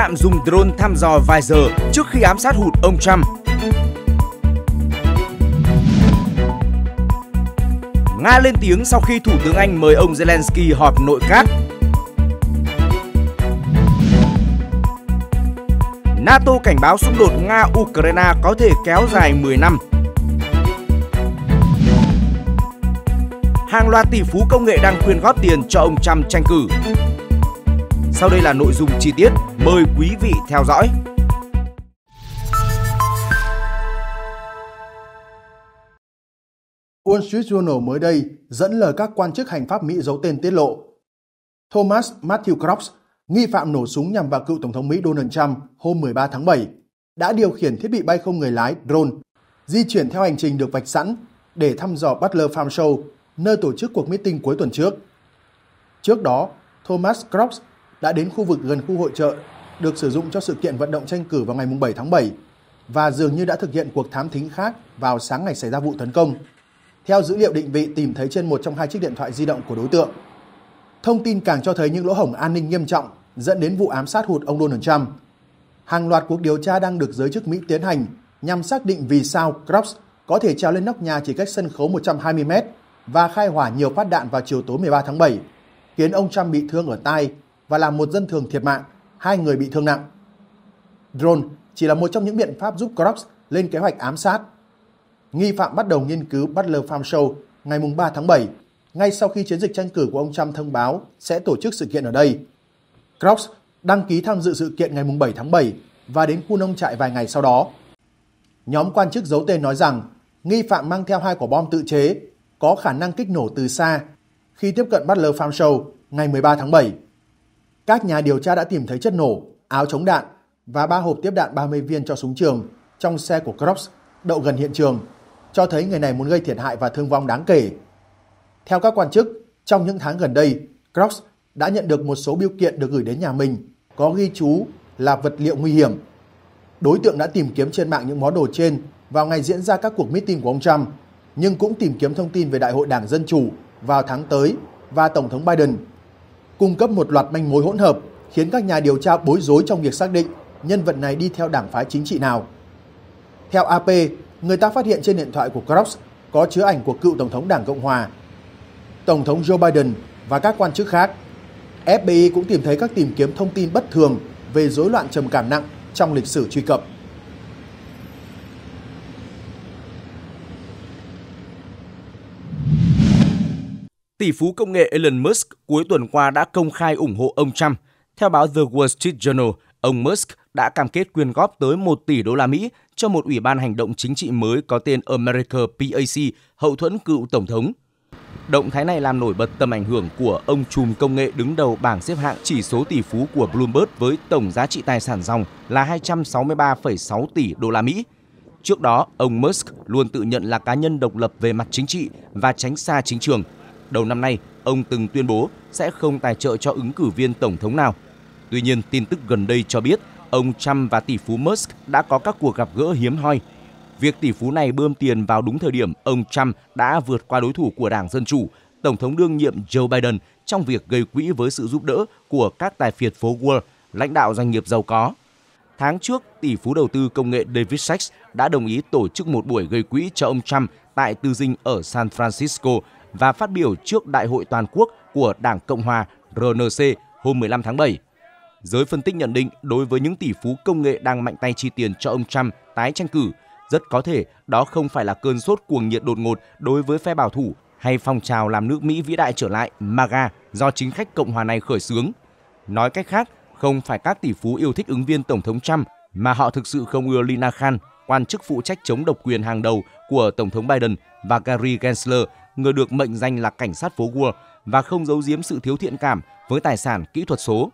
phạm dùng drone thăm dò vài giờ trước khi ám sát hụt ông Trump. Nga lên tiếng sau khi Thủ tướng Anh mời ông Zelensky họp nội các. NATO cảnh báo xung đột Nga-Ukraine có thể kéo dài 10 năm. Hàng loạt tỷ phú công nghệ đang khuyên góp tiền cho ông Trump tranh cử. Sau đây là nội dung chi tiết, mời quý vị theo dõi. Wall Street Journal mới đây dẫn lời các quan chức hành pháp Mỹ giấu tên tiết lộ. Thomas Matthew Crops, nghi phạm nổ súng nhằm vào cựu Tổng thống Mỹ Donald Trump hôm 13 tháng 7, đã điều khiển thiết bị bay không người lái drone di chuyển theo hành trình được vạch sẵn để thăm dò Butler Farm Show, nơi tổ chức cuộc meeting cuối tuần trước. Trước đó, Thomas Crops đã đến khu vực gần khu hội trợ được sử dụng cho sự kiện vận động tranh cử vào ngày 7 tháng 7 và dường như đã thực hiện cuộc thám thính khác vào sáng ngày xảy ra vụ tấn công. Theo dữ liệu định vị tìm thấy trên một trong hai chiếc điện thoại di động của đối tượng. Thông tin càng cho thấy những lỗ hổng an ninh nghiêm trọng dẫn đến vụ ám sát hụt ông Donald Trump. Hàng loạt cuộc điều tra đang được giới chức Mỹ tiến hành nhằm xác định vì sao Krups có thể trèo lên nóc nhà chỉ cách sân khấu 120 mét và khai hỏa nhiều phát đạn vào chiều tối 13 tháng 7, khiến ông Trump bị thương ở tai và làm một dân thường thiệt mạng, hai người bị thương nặng. Drone chỉ là một trong những biện pháp giúp Crocs lên kế hoạch ám sát. Nghi phạm bắt đầu nghiên cứu Butler Farm Show ngày 3 tháng 7, ngay sau khi chiến dịch tranh cử của ông Trump thông báo sẽ tổ chức sự kiện ở đây. Crocs đăng ký tham dự sự kiện ngày 7 tháng 7 và đến khu nông trại vài ngày sau đó. Nhóm quan chức giấu tên nói rằng nghi phạm mang theo hai quả bom tự chế có khả năng kích nổ từ xa khi tiếp cận Butler Farm Show ngày 13 tháng 7 các nhà điều tra đã tìm thấy chất nổ, áo chống đạn và ba hộp tiếp đạn 30 viên cho súng trường trong xe của Crops đậu gần hiện trường, cho thấy người này muốn gây thiệt hại và thương vong đáng kể. Theo các quan chức, trong những tháng gần đây, Crocs đã nhận được một số biêu kiện được gửi đến nhà mình có ghi chú là vật liệu nguy hiểm. Đối tượng đã tìm kiếm trên mạng những món đồ trên vào ngày diễn ra các cuộc meeting của ông Trump, nhưng cũng tìm kiếm thông tin về Đại hội Đảng Dân Chủ vào tháng tới và Tổng thống Biden cung cấp một loạt manh mối hỗn hợp khiến các nhà điều tra bối rối trong việc xác định nhân vật này đi theo đảng phái chính trị nào. Theo AP, người ta phát hiện trên điện thoại của Cross có chứa ảnh của cựu Tổng thống Đảng Cộng Hòa, Tổng thống Joe Biden và các quan chức khác. FBI cũng tìm thấy các tìm kiếm thông tin bất thường về rối loạn trầm cảm nặng trong lịch sử truy cập. tỷ phú công nghệ Elon Musk cuối tuần qua đã công khai ủng hộ ông Trump. Theo báo The Wall Street Journal, ông Musk đã cam kết quyên góp tới 1 tỷ đô la Mỹ cho một ủy ban hành động chính trị mới có tên America PAC, hậu thuẫn cựu tổng thống. Động thái này làm nổi bật tầm ảnh hưởng của ông trùm công nghệ đứng đầu bảng xếp hạng chỉ số tỷ phú của Bloomberg với tổng giá trị tài sản dòng là 263,6 tỷ đô la Mỹ. Trước đó, ông Musk luôn tự nhận là cá nhân độc lập về mặt chính trị và tránh xa chính trường – đầu năm nay, ông từng tuyên bố sẽ không tài trợ cho ứng cử viên tổng thống nào. Tuy nhiên, tin tức gần đây cho biết ông Trump và tỷ phú Musk đã có các cuộc gặp gỡ hiếm hoi. Việc tỷ phú này bơm tiền vào đúng thời điểm ông Trump đã vượt qua đối thủ của Đảng Dân Chủ, Tổng thống đương nhiệm Joe Biden trong việc gây quỹ với sự giúp đỡ của các tài phiệt phố Wall, lãnh đạo doanh nghiệp giàu có. Tháng trước, tỷ phú đầu tư công nghệ David Sachs đã đồng ý tổ chức một buổi gây quỹ cho ông Trump tại tư dinh ở San Francisco và phát biểu trước Đại hội toàn quốc của Đảng Cộng hòa RNC hôm 15 tháng 7. Giới phân tích nhận định đối với những tỷ phú công nghệ đang mạnh tay chi tiền cho ông Trump tái tranh cử, rất có thể đó không phải là cơn sốt cuồng nhiệt đột ngột đối với phe bảo thủ hay phong trào làm nước Mỹ vĩ đại trở lại MAGA do chính khách Cộng hòa này khởi xướng. Nói cách khác, không phải các tỷ phú yêu thích ứng viên Tổng thống Trump mà họ thực sự không ưa Lina Khan, quan chức phụ trách chống độc quyền hàng đầu của Tổng thống Biden và Gary Gensler, người được mệnh danh là cảnh sát phố Wall và không giấu giếm sự thiếu thiện cảm với tài sản kỹ thuật số.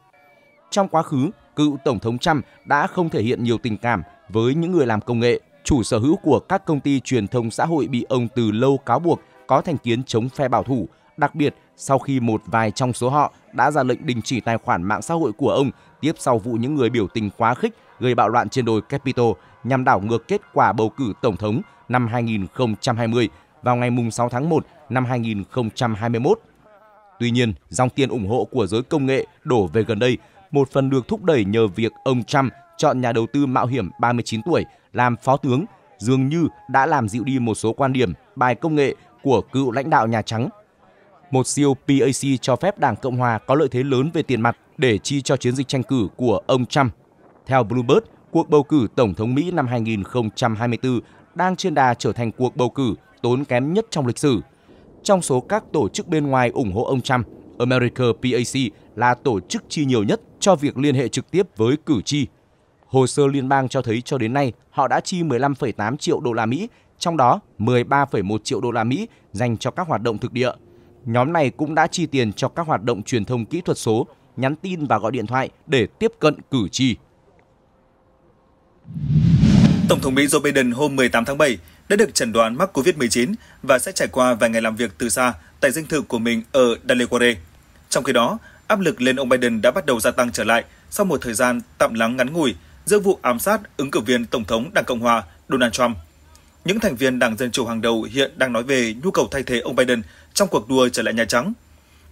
Trong quá khứ, cựu Tổng thống Trump đã không thể hiện nhiều tình cảm với những người làm công nghệ, chủ sở hữu của các công ty truyền thông xã hội bị ông từ lâu cáo buộc có thành kiến chống phe bảo thủ, đặc biệt sau khi một vài trong số họ đã ra lệnh đình chỉ tài khoản mạng xã hội của ông tiếp sau vụ những người biểu tình quá khích gây bạo loạn trên đồi Capitol nhằm đảo ngược kết quả bầu cử tổng thống năm 2020 vào ngày 6 tháng 1 năm 2021. Tuy nhiên, dòng tiền ủng hộ của giới công nghệ đổ về gần đây một phần được thúc đẩy nhờ việc ông Trump chọn nhà đầu tư mạo hiểm 39 tuổi làm phó tướng dường như đã làm dịu đi một số quan điểm bài công nghệ của cựu lãnh đạo Nhà Trắng. Một siêu PAC cho phép Đảng Cộng Hòa có lợi thế lớn về tiền mặt để chi cho chiến dịch tranh cử của ông Trump. Theo Bloomberg, cuộc bầu cử Tổng thống Mỹ năm 2024 đang trên đà trở thành cuộc bầu cử tốn kém nhất trong lịch sử. Trong số các tổ chức bên ngoài ủng hộ ông Trump, America PAC là tổ chức chi nhiều nhất cho việc liên hệ trực tiếp với cử tri. Hồ sơ liên bang cho thấy cho đến nay họ đã chi 15,8 triệu đô la Mỹ, trong đó 13,1 triệu đô la Mỹ dành cho các hoạt động thực địa. Nhóm này cũng đã chi tiền cho các hoạt động truyền thông kỹ thuật số, nhắn tin và gọi điện thoại để tiếp cận cử tri. Tổng thống Mỹ Joe Biden hôm 18 tháng 7 đã được chẩn đoán mắc COVID-19 và sẽ trải qua vài ngày làm việc từ xa tại dinh thự của mình ở Delaware. Trong khi đó, áp lực lên ông Biden đã bắt đầu gia tăng trở lại sau một thời gian tạm lắng ngắn ngủi giữa vụ ám sát ứng cử viên Tổng thống Đảng Cộng hòa Donald Trump. Những thành viên Đảng Dân Chủ hàng đầu hiện đang nói về nhu cầu thay thế ông Biden trong cuộc đua trở lại Nhà Trắng.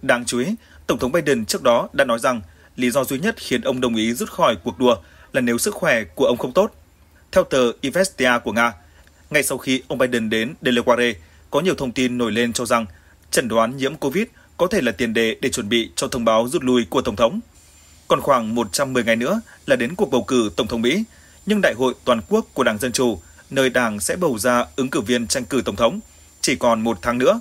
Đáng chú ý, Tổng thống Biden trước đó đã nói rằng lý do duy nhất khiến ông đồng ý rút khỏi cuộc đua là nếu sức khỏe của ông không tốt. Theo tờ Investia của Nga, ngay sau khi ông Biden đến Delaware, có nhiều thông tin nổi lên cho rằng chẩn đoán nhiễm COVID có thể là tiền đề để chuẩn bị cho thông báo rút lui của Tổng thống. Còn khoảng 110 ngày nữa là đến cuộc bầu cử Tổng thống Mỹ, nhưng Đại hội Toàn quốc của Đảng Dân Chủ, nơi Đảng sẽ bầu ra ứng cử viên tranh cử Tổng thống, chỉ còn một tháng nữa.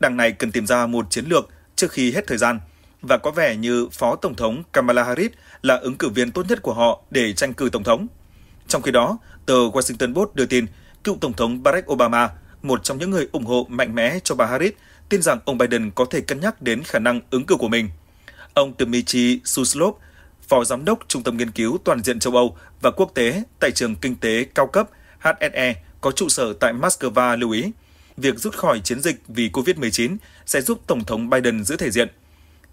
Đảng này cần tìm ra một chiến lược trước khi hết thời gian, và có vẻ như Phó Tổng thống Kamala Harris là ứng cử viên tốt nhất của họ để tranh cử Tổng thống. Trong khi đó, tờ Washington Post đưa tin cựu Tổng thống Barack Obama, một trong những người ủng hộ mạnh mẽ cho bà Harris, tin rằng ông Biden có thể cân nhắc đến khả năng ứng cử của mình. Ông Dmitry Suslov, Phó Giám đốc Trung tâm Nghiên cứu Toàn diện châu Âu và Quốc tế tại Trường Kinh tế Cao cấp HSE có trụ sở tại Moscow lưu ý, việc rút khỏi chiến dịch vì COVID-19 sẽ giúp Tổng thống Biden giữ thể diện.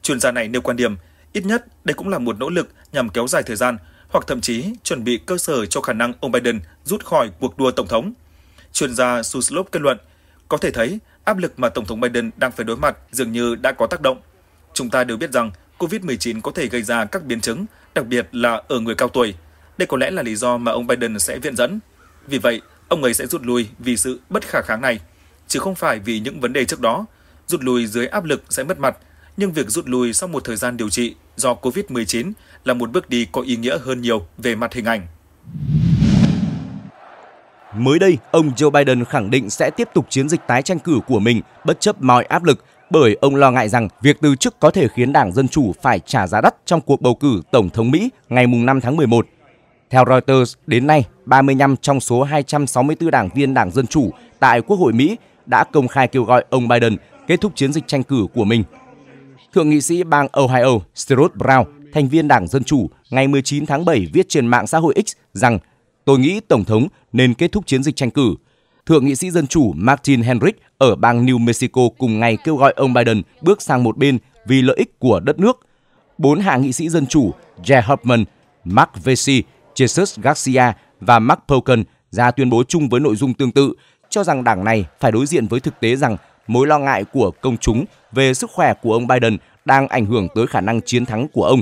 Chuyên gia này nêu quan điểm, ít nhất đây cũng là một nỗ lực nhằm kéo dài thời gian hoặc thậm chí chuẩn bị cơ sở cho khả năng ông Biden rút khỏi cuộc đua Tổng thống – chuyên gia Suslov kết luận, có thể thấy áp lực mà Tổng thống Biden đang phải đối mặt dường như đã có tác động. Chúng ta đều biết rằng COVID-19 có thể gây ra các biến chứng, đặc biệt là ở người cao tuổi. Đây có lẽ là lý do mà ông Biden sẽ viện dẫn. Vì vậy, ông ấy sẽ rút lui vì sự bất khả kháng này, chứ không phải vì những vấn đề trước đó. Rút lui dưới áp lực sẽ mất mặt, nhưng việc rút lui sau một thời gian điều trị do COVID-19 là một bước đi có ý nghĩa hơn nhiều về mặt hình ảnh. Mới đây, ông Joe Biden khẳng định sẽ tiếp tục chiến dịch tái tranh cử của mình bất chấp mọi áp lực bởi ông lo ngại rằng việc từ chức có thể khiến Đảng Dân Chủ phải trả giá đắt trong cuộc bầu cử Tổng thống Mỹ ngày 5 tháng 11. Theo Reuters, đến nay, 35 trong số 264 đảng viên Đảng Dân Chủ tại Quốc hội Mỹ đã công khai kêu gọi ông Biden kết thúc chiến dịch tranh cử của mình. Thượng nghị sĩ bang Ohio Sherrod Brown, thành viên Đảng Dân Chủ, ngày 19 tháng 7 viết trên mạng xã hội X rằng Tôi nghĩ Tổng thống nên kết thúc chiến dịch tranh cử. Thượng nghị sĩ Dân Chủ Martin Henrich ở bang New Mexico cùng ngày kêu gọi ông Biden bước sang một bên vì lợi ích của đất nước. Bốn hạ nghị sĩ Dân Chủ Jay Huffman, Mark Vesey, Jesus Garcia và Mark Pocan ra tuyên bố chung với nội dung tương tự, cho rằng đảng này phải đối diện với thực tế rằng mối lo ngại của công chúng về sức khỏe của ông Biden đang ảnh hưởng tới khả năng chiến thắng của ông.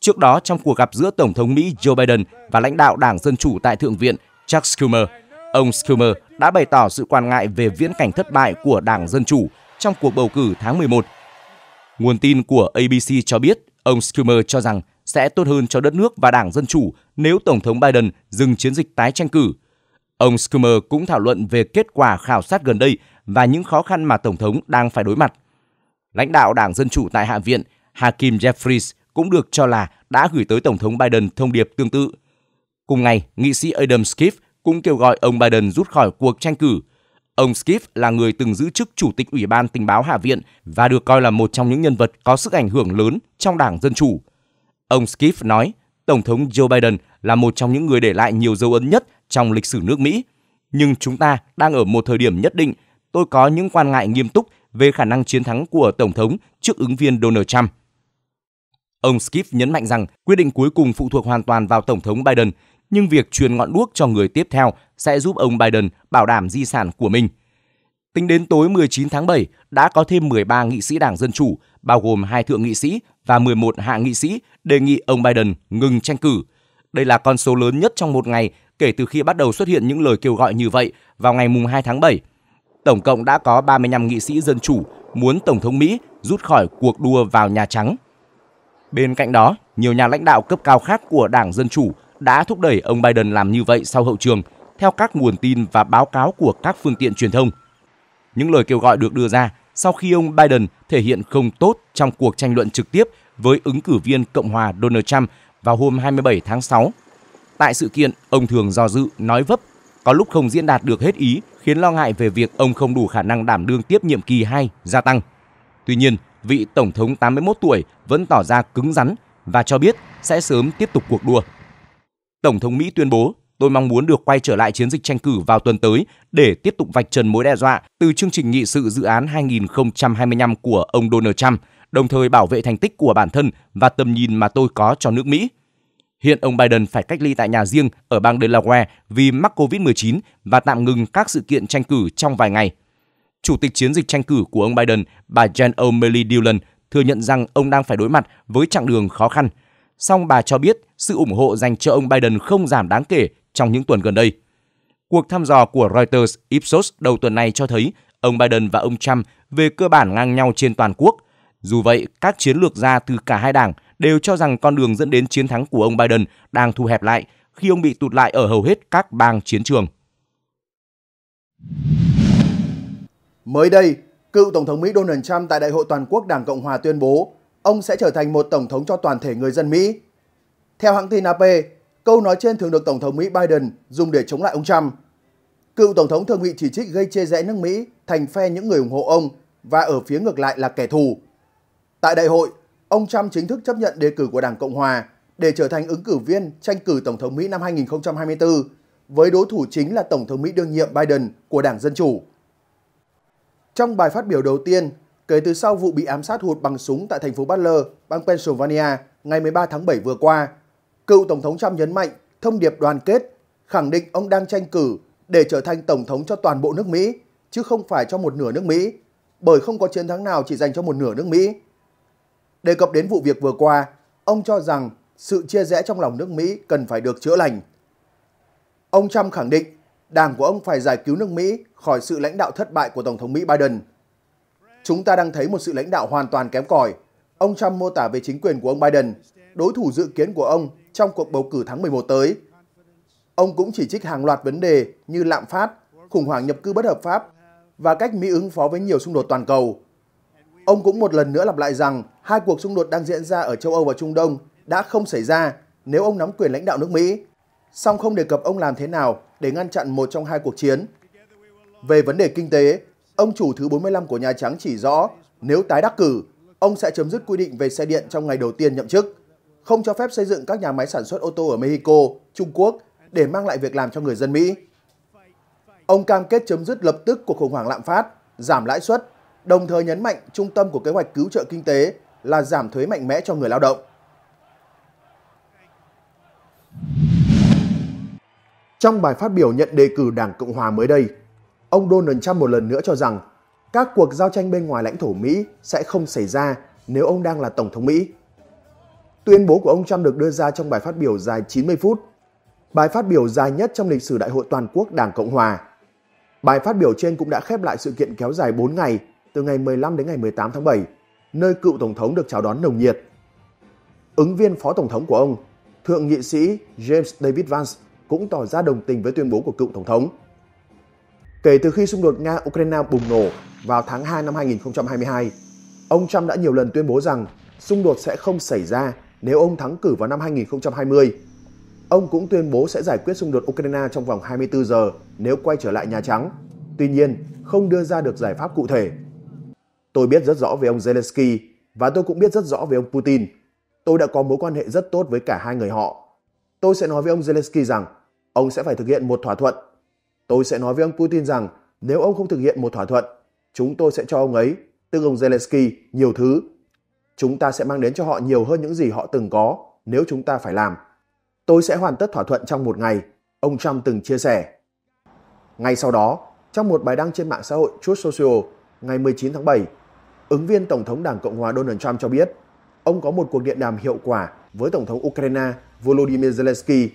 Trước đó, trong cuộc gặp giữa Tổng thống Mỹ Joe Biden và lãnh đạo Đảng Dân Chủ tại Thượng viện Chuck Schumer, ông Schumer đã bày tỏ sự quan ngại về viễn cảnh thất bại của Đảng Dân Chủ trong cuộc bầu cử tháng 11. Nguồn tin của ABC cho biết, ông Schumer cho rằng sẽ tốt hơn cho đất nước và Đảng Dân Chủ nếu Tổng thống Biden dừng chiến dịch tái tranh cử. Ông Schumer cũng thảo luận về kết quả khảo sát gần đây và những khó khăn mà Tổng thống đang phải đối mặt. Lãnh đạo Đảng Dân Chủ tại Hạ viện Hakim Jeffries cũng được cho là đã gửi tới Tổng thống Biden thông điệp tương tự. Cùng ngày, nghị sĩ Adam Schiff cũng kêu gọi ông Biden rút khỏi cuộc tranh cử. Ông Schiff là người từng giữ chức Chủ tịch Ủy ban Tình báo Hạ viện và được coi là một trong những nhân vật có sức ảnh hưởng lớn trong Đảng Dân Chủ. Ông Schiff nói, Tổng thống Joe Biden là một trong những người để lại nhiều dấu ấn nhất trong lịch sử nước Mỹ. Nhưng chúng ta đang ở một thời điểm nhất định, tôi có những quan ngại nghiêm túc về khả năng chiến thắng của Tổng thống trước ứng viên Donald Trump. Ông Skip nhấn mạnh rằng quyết định cuối cùng phụ thuộc hoàn toàn vào Tổng thống Biden, nhưng việc truyền ngọn đuốc cho người tiếp theo sẽ giúp ông Biden bảo đảm di sản của mình. Tính đến tối 19 tháng 7, đã có thêm 13 nghị sĩ Đảng Dân Chủ, bao gồm hai thượng nghị sĩ và 11 hạ nghị sĩ đề nghị ông Biden ngừng tranh cử. Đây là con số lớn nhất trong một ngày kể từ khi bắt đầu xuất hiện những lời kêu gọi như vậy vào ngày 2 tháng 7. Tổng cộng đã có 35 nghị sĩ Dân Chủ muốn Tổng thống Mỹ rút khỏi cuộc đua vào Nhà Trắng. Bên cạnh đó, nhiều nhà lãnh đạo cấp cao khác của Đảng Dân Chủ đã thúc đẩy ông Biden làm như vậy sau hậu trường, theo các nguồn tin và báo cáo của các phương tiện truyền thông. Những lời kêu gọi được đưa ra sau khi ông Biden thể hiện không tốt trong cuộc tranh luận trực tiếp với ứng cử viên Cộng hòa Donald Trump vào hôm 27 tháng 6. Tại sự kiện, ông thường do dự, nói vấp, có lúc không diễn đạt được hết ý, khiến lo ngại về việc ông không đủ khả năng đảm đương tiếp nhiệm kỳ 2 gia tăng. Tuy nhiên, vị Tổng thống 81 tuổi vẫn tỏ ra cứng rắn và cho biết sẽ sớm tiếp tục cuộc đua. Tổng thống Mỹ tuyên bố, tôi mong muốn được quay trở lại chiến dịch tranh cử vào tuần tới để tiếp tục vạch trần mối đe dọa từ chương trình nghị sự dự án 2025 của ông Donald Trump, đồng thời bảo vệ thành tích của bản thân và tầm nhìn mà tôi có cho nước Mỹ. Hiện ông Biden phải cách ly tại nhà riêng ở bang Delaware vì mắc COVID-19 và tạm ngừng các sự kiện tranh cử trong vài ngày – Chủ tịch chiến dịch tranh cử của ông Biden, bà Jen O'Malley Dillon, thừa nhận rằng ông đang phải đối mặt với chặng đường khó khăn. Song bà cho biết sự ủng hộ dành cho ông Biden không giảm đáng kể trong những tuần gần đây. Cuộc thăm dò của Reuters Ipsos đầu tuần này cho thấy ông Biden và ông Trump về cơ bản ngang nhau trên toàn quốc. Dù vậy, các chiến lược gia từ cả hai đảng đều cho rằng con đường dẫn đến chiến thắng của ông Biden đang thu hẹp lại khi ông bị tụt lại ở hầu hết các bang chiến trường. Mới đây, cựu Tổng thống Mỹ Donald Trump tại Đại hội Toàn quốc Đảng Cộng Hòa tuyên bố ông sẽ trở thành một Tổng thống cho toàn thể người dân Mỹ. Theo hãng tin AP, câu nói trên thường được Tổng thống Mỹ Biden dùng để chống lại ông Trump. Cựu Tổng thống thường bị chỉ trích gây chia rẽ nước Mỹ thành phe những người ủng hộ ông và ở phía ngược lại là kẻ thù. Tại đại hội, ông Trump chính thức chấp nhận đề cử của Đảng Cộng Hòa để trở thành ứng cử viên tranh cử Tổng thống Mỹ năm 2024 với đối thủ chính là Tổng thống Mỹ đương nhiệm Biden của Đảng Dân Chủ. Trong bài phát biểu đầu tiên, kể từ sau vụ bị ám sát hụt bằng súng tại thành phố Butler, bang Pennsylvania ngày 13 tháng 7 vừa qua, cựu Tổng thống Trump nhấn mạnh thông điệp đoàn kết, khẳng định ông đang tranh cử để trở thành Tổng thống cho toàn bộ nước Mỹ, chứ không phải cho một nửa nước Mỹ, bởi không có chiến thắng nào chỉ dành cho một nửa nước Mỹ. Đề cập đến vụ việc vừa qua, ông cho rằng sự chia rẽ trong lòng nước Mỹ cần phải được chữa lành. Ông Trump khẳng định đảng của ông phải giải cứu nước Mỹ khỏi sự lãnh đạo thất bại của Tổng thống Mỹ Biden. Chúng ta đang thấy một sự lãnh đạo hoàn toàn kém cỏi. Ông Trump mô tả về chính quyền của ông Biden, đối thủ dự kiến của ông trong cuộc bầu cử tháng 11 tới. Ông cũng chỉ trích hàng loạt vấn đề như lạm phát, khủng hoảng nhập cư bất hợp pháp và cách Mỹ ứng phó với nhiều xung đột toàn cầu. Ông cũng một lần nữa lặp lại rằng hai cuộc xung đột đang diễn ra ở châu Âu và Trung Đông đã không xảy ra nếu ông nắm quyền lãnh đạo nước Mỹ. Song không đề cập ông làm thế nào để ngăn chặn một trong hai cuộc chiến về vấn đề kinh tế, ông chủ thứ 45 của Nhà Trắng chỉ rõ nếu tái đắc cử, ông sẽ chấm dứt quy định về xe điện trong ngày đầu tiên nhậm chức, không cho phép xây dựng các nhà máy sản xuất ô tô ở Mexico, Trung Quốc để mang lại việc làm cho người dân Mỹ. Ông cam kết chấm dứt lập tức cuộc khủng hoảng lạm phát, giảm lãi suất, đồng thời nhấn mạnh trung tâm của kế hoạch cứu trợ kinh tế là giảm thuế mạnh mẽ cho người lao động. Trong bài phát biểu nhận đề cử Đảng Cộng Hòa mới đây, ông Donald Trump một lần nữa cho rằng các cuộc giao tranh bên ngoài lãnh thổ Mỹ sẽ không xảy ra nếu ông đang là Tổng thống Mỹ. Tuyên bố của ông Trump được đưa ra trong bài phát biểu dài 90 phút, bài phát biểu dài nhất trong lịch sử Đại hội Toàn quốc Đảng Cộng Hòa. Bài phát biểu trên cũng đã khép lại sự kiện kéo dài 4 ngày, từ ngày 15 đến ngày 18 tháng 7, nơi cựu Tổng thống được chào đón nồng nhiệt. Ứng viên Phó Tổng thống của ông, Thượng nghị sĩ James David Vance cũng tỏ ra đồng tình với tuyên bố của cựu Tổng thống. Kể từ khi xung đột Nga-Ukraine bùng nổ vào tháng 2 năm 2022, ông Trump đã nhiều lần tuyên bố rằng xung đột sẽ không xảy ra nếu ông thắng cử vào năm 2020. Ông cũng tuyên bố sẽ giải quyết xung đột Ukraine trong vòng 24 giờ nếu quay trở lại Nhà Trắng. Tuy nhiên, không đưa ra được giải pháp cụ thể. Tôi biết rất rõ về ông Zelensky và tôi cũng biết rất rõ về ông Putin. Tôi đã có mối quan hệ rất tốt với cả hai người họ. Tôi sẽ nói với ông Zelensky rằng ông sẽ phải thực hiện một thỏa thuận Tôi sẽ nói với ông Putin rằng nếu ông không thực hiện một thỏa thuận, chúng tôi sẽ cho ông ấy, tức ông Zelensky, nhiều thứ. Chúng ta sẽ mang đến cho họ nhiều hơn những gì họ từng có nếu chúng ta phải làm. Tôi sẽ hoàn tất thỏa thuận trong một ngày, ông Trump từng chia sẻ. Ngay sau đó, trong một bài đăng trên mạng xã hội Truth Social ngày 19 tháng 7, ứng viên Tổng thống Đảng Cộng hòa Donald Trump cho biết ông có một cuộc điện đàm hiệu quả với Tổng thống Ukraine Volodymyr Zelensky.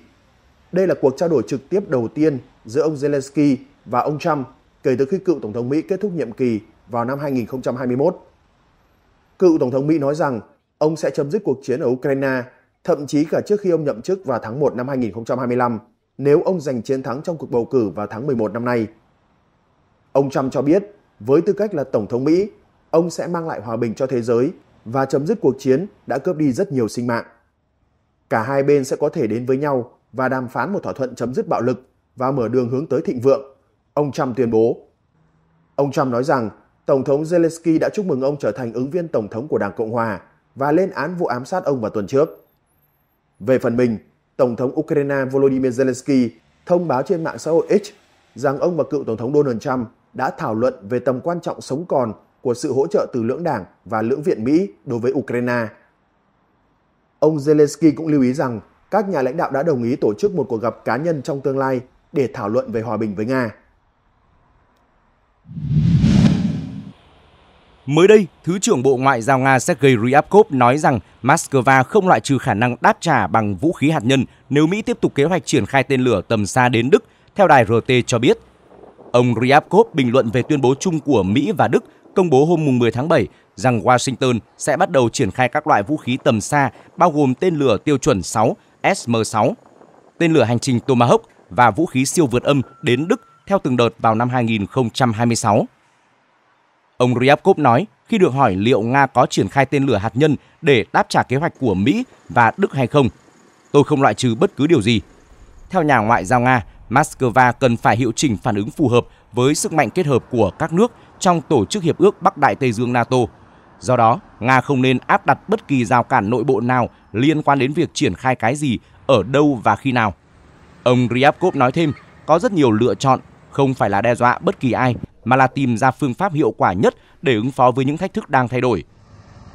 Đây là cuộc trao đổi trực tiếp đầu tiên giữa ông Zelensky và ông Trump kể từ khi cựu Tổng thống Mỹ kết thúc nhiệm kỳ vào năm 2021. Cựu Tổng thống Mỹ nói rằng ông sẽ chấm dứt cuộc chiến ở Ukraine, thậm chí cả trước khi ông nhậm chức vào tháng 1 năm 2025, nếu ông giành chiến thắng trong cuộc bầu cử vào tháng 11 năm nay. Ông Trump cho biết, với tư cách là Tổng thống Mỹ, ông sẽ mang lại hòa bình cho thế giới và chấm dứt cuộc chiến đã cướp đi rất nhiều sinh mạng. Cả hai bên sẽ có thể đến với nhau và đàm phán một thỏa thuận chấm dứt bạo lực và mở đường hướng tới thịnh vượng, ông Trump tuyên bố. Ông Trump nói rằng Tổng thống Zelensky đã chúc mừng ông trở thành ứng viên Tổng thống của Đảng Cộng Hòa và lên án vụ ám sát ông vào tuần trước. Về phần mình, Tổng thống Ukraine Volodymyr Zelensky thông báo trên mạng xã hội X rằng ông và cựu Tổng thống Donald Trump đã thảo luận về tầm quan trọng sống còn của sự hỗ trợ từ lưỡng đảng và lưỡng viện Mỹ đối với Ukraine. Ông Zelensky cũng lưu ý rằng các nhà lãnh đạo đã đồng ý tổ chức một cuộc gặp cá nhân trong tương lai để thảo luận về hòa bình với Nga. Mới đây, Thứ trưởng Bộ Ngoại giao Nga Sergei Ryabkov nói rằng Moscow không loại trừ khả năng đáp trả bằng vũ khí hạt nhân nếu Mỹ tiếp tục kế hoạch triển khai tên lửa tầm xa đến Đức, theo đài RT cho biết. Ông Ryabkov bình luận về tuyên bố chung của Mỹ và Đức công bố hôm 10 tháng 7 rằng Washington sẽ bắt đầu triển khai các loại vũ khí tầm xa bao gồm tên lửa tiêu chuẩn 6 SM-6, tên lửa hành trình Tomahawk và vũ khí siêu vượt âm đến Đức theo từng đợt vào năm 2026. Ông Ryabkov nói khi được hỏi liệu Nga có triển khai tên lửa hạt nhân để đáp trả kế hoạch của Mỹ và Đức hay không. Tôi không loại trừ bất cứ điều gì. Theo nhà ngoại giao Nga, Moscow cần phải hiệu chỉnh phản ứng phù hợp với sức mạnh kết hợp của các nước trong Tổ chức Hiệp ước Bắc Đại Tây Dương NATO. Do đó, Nga không nên áp đặt bất kỳ rào cản nội bộ nào liên quan đến việc triển khai cái gì, ở đâu và khi nào – Ông Ryabkov nói thêm, có rất nhiều lựa chọn, không phải là đe dọa bất kỳ ai, mà là tìm ra phương pháp hiệu quả nhất để ứng phó với những thách thức đang thay đổi.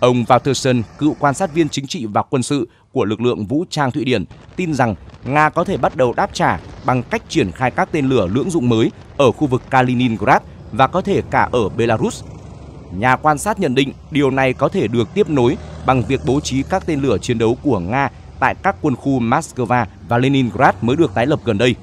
Ông Walterson, cựu quan sát viên chính trị và quân sự của lực lượng vũ trang Thụy Điển, tin rằng Nga có thể bắt đầu đáp trả bằng cách triển khai các tên lửa lưỡng dụng mới ở khu vực Kaliningrad và có thể cả ở Belarus. Nhà quan sát nhận định điều này có thể được tiếp nối bằng việc bố trí các tên lửa chiến đấu của Nga tại các quân khu Moscow và Leningrad mới được tái lập gần đây.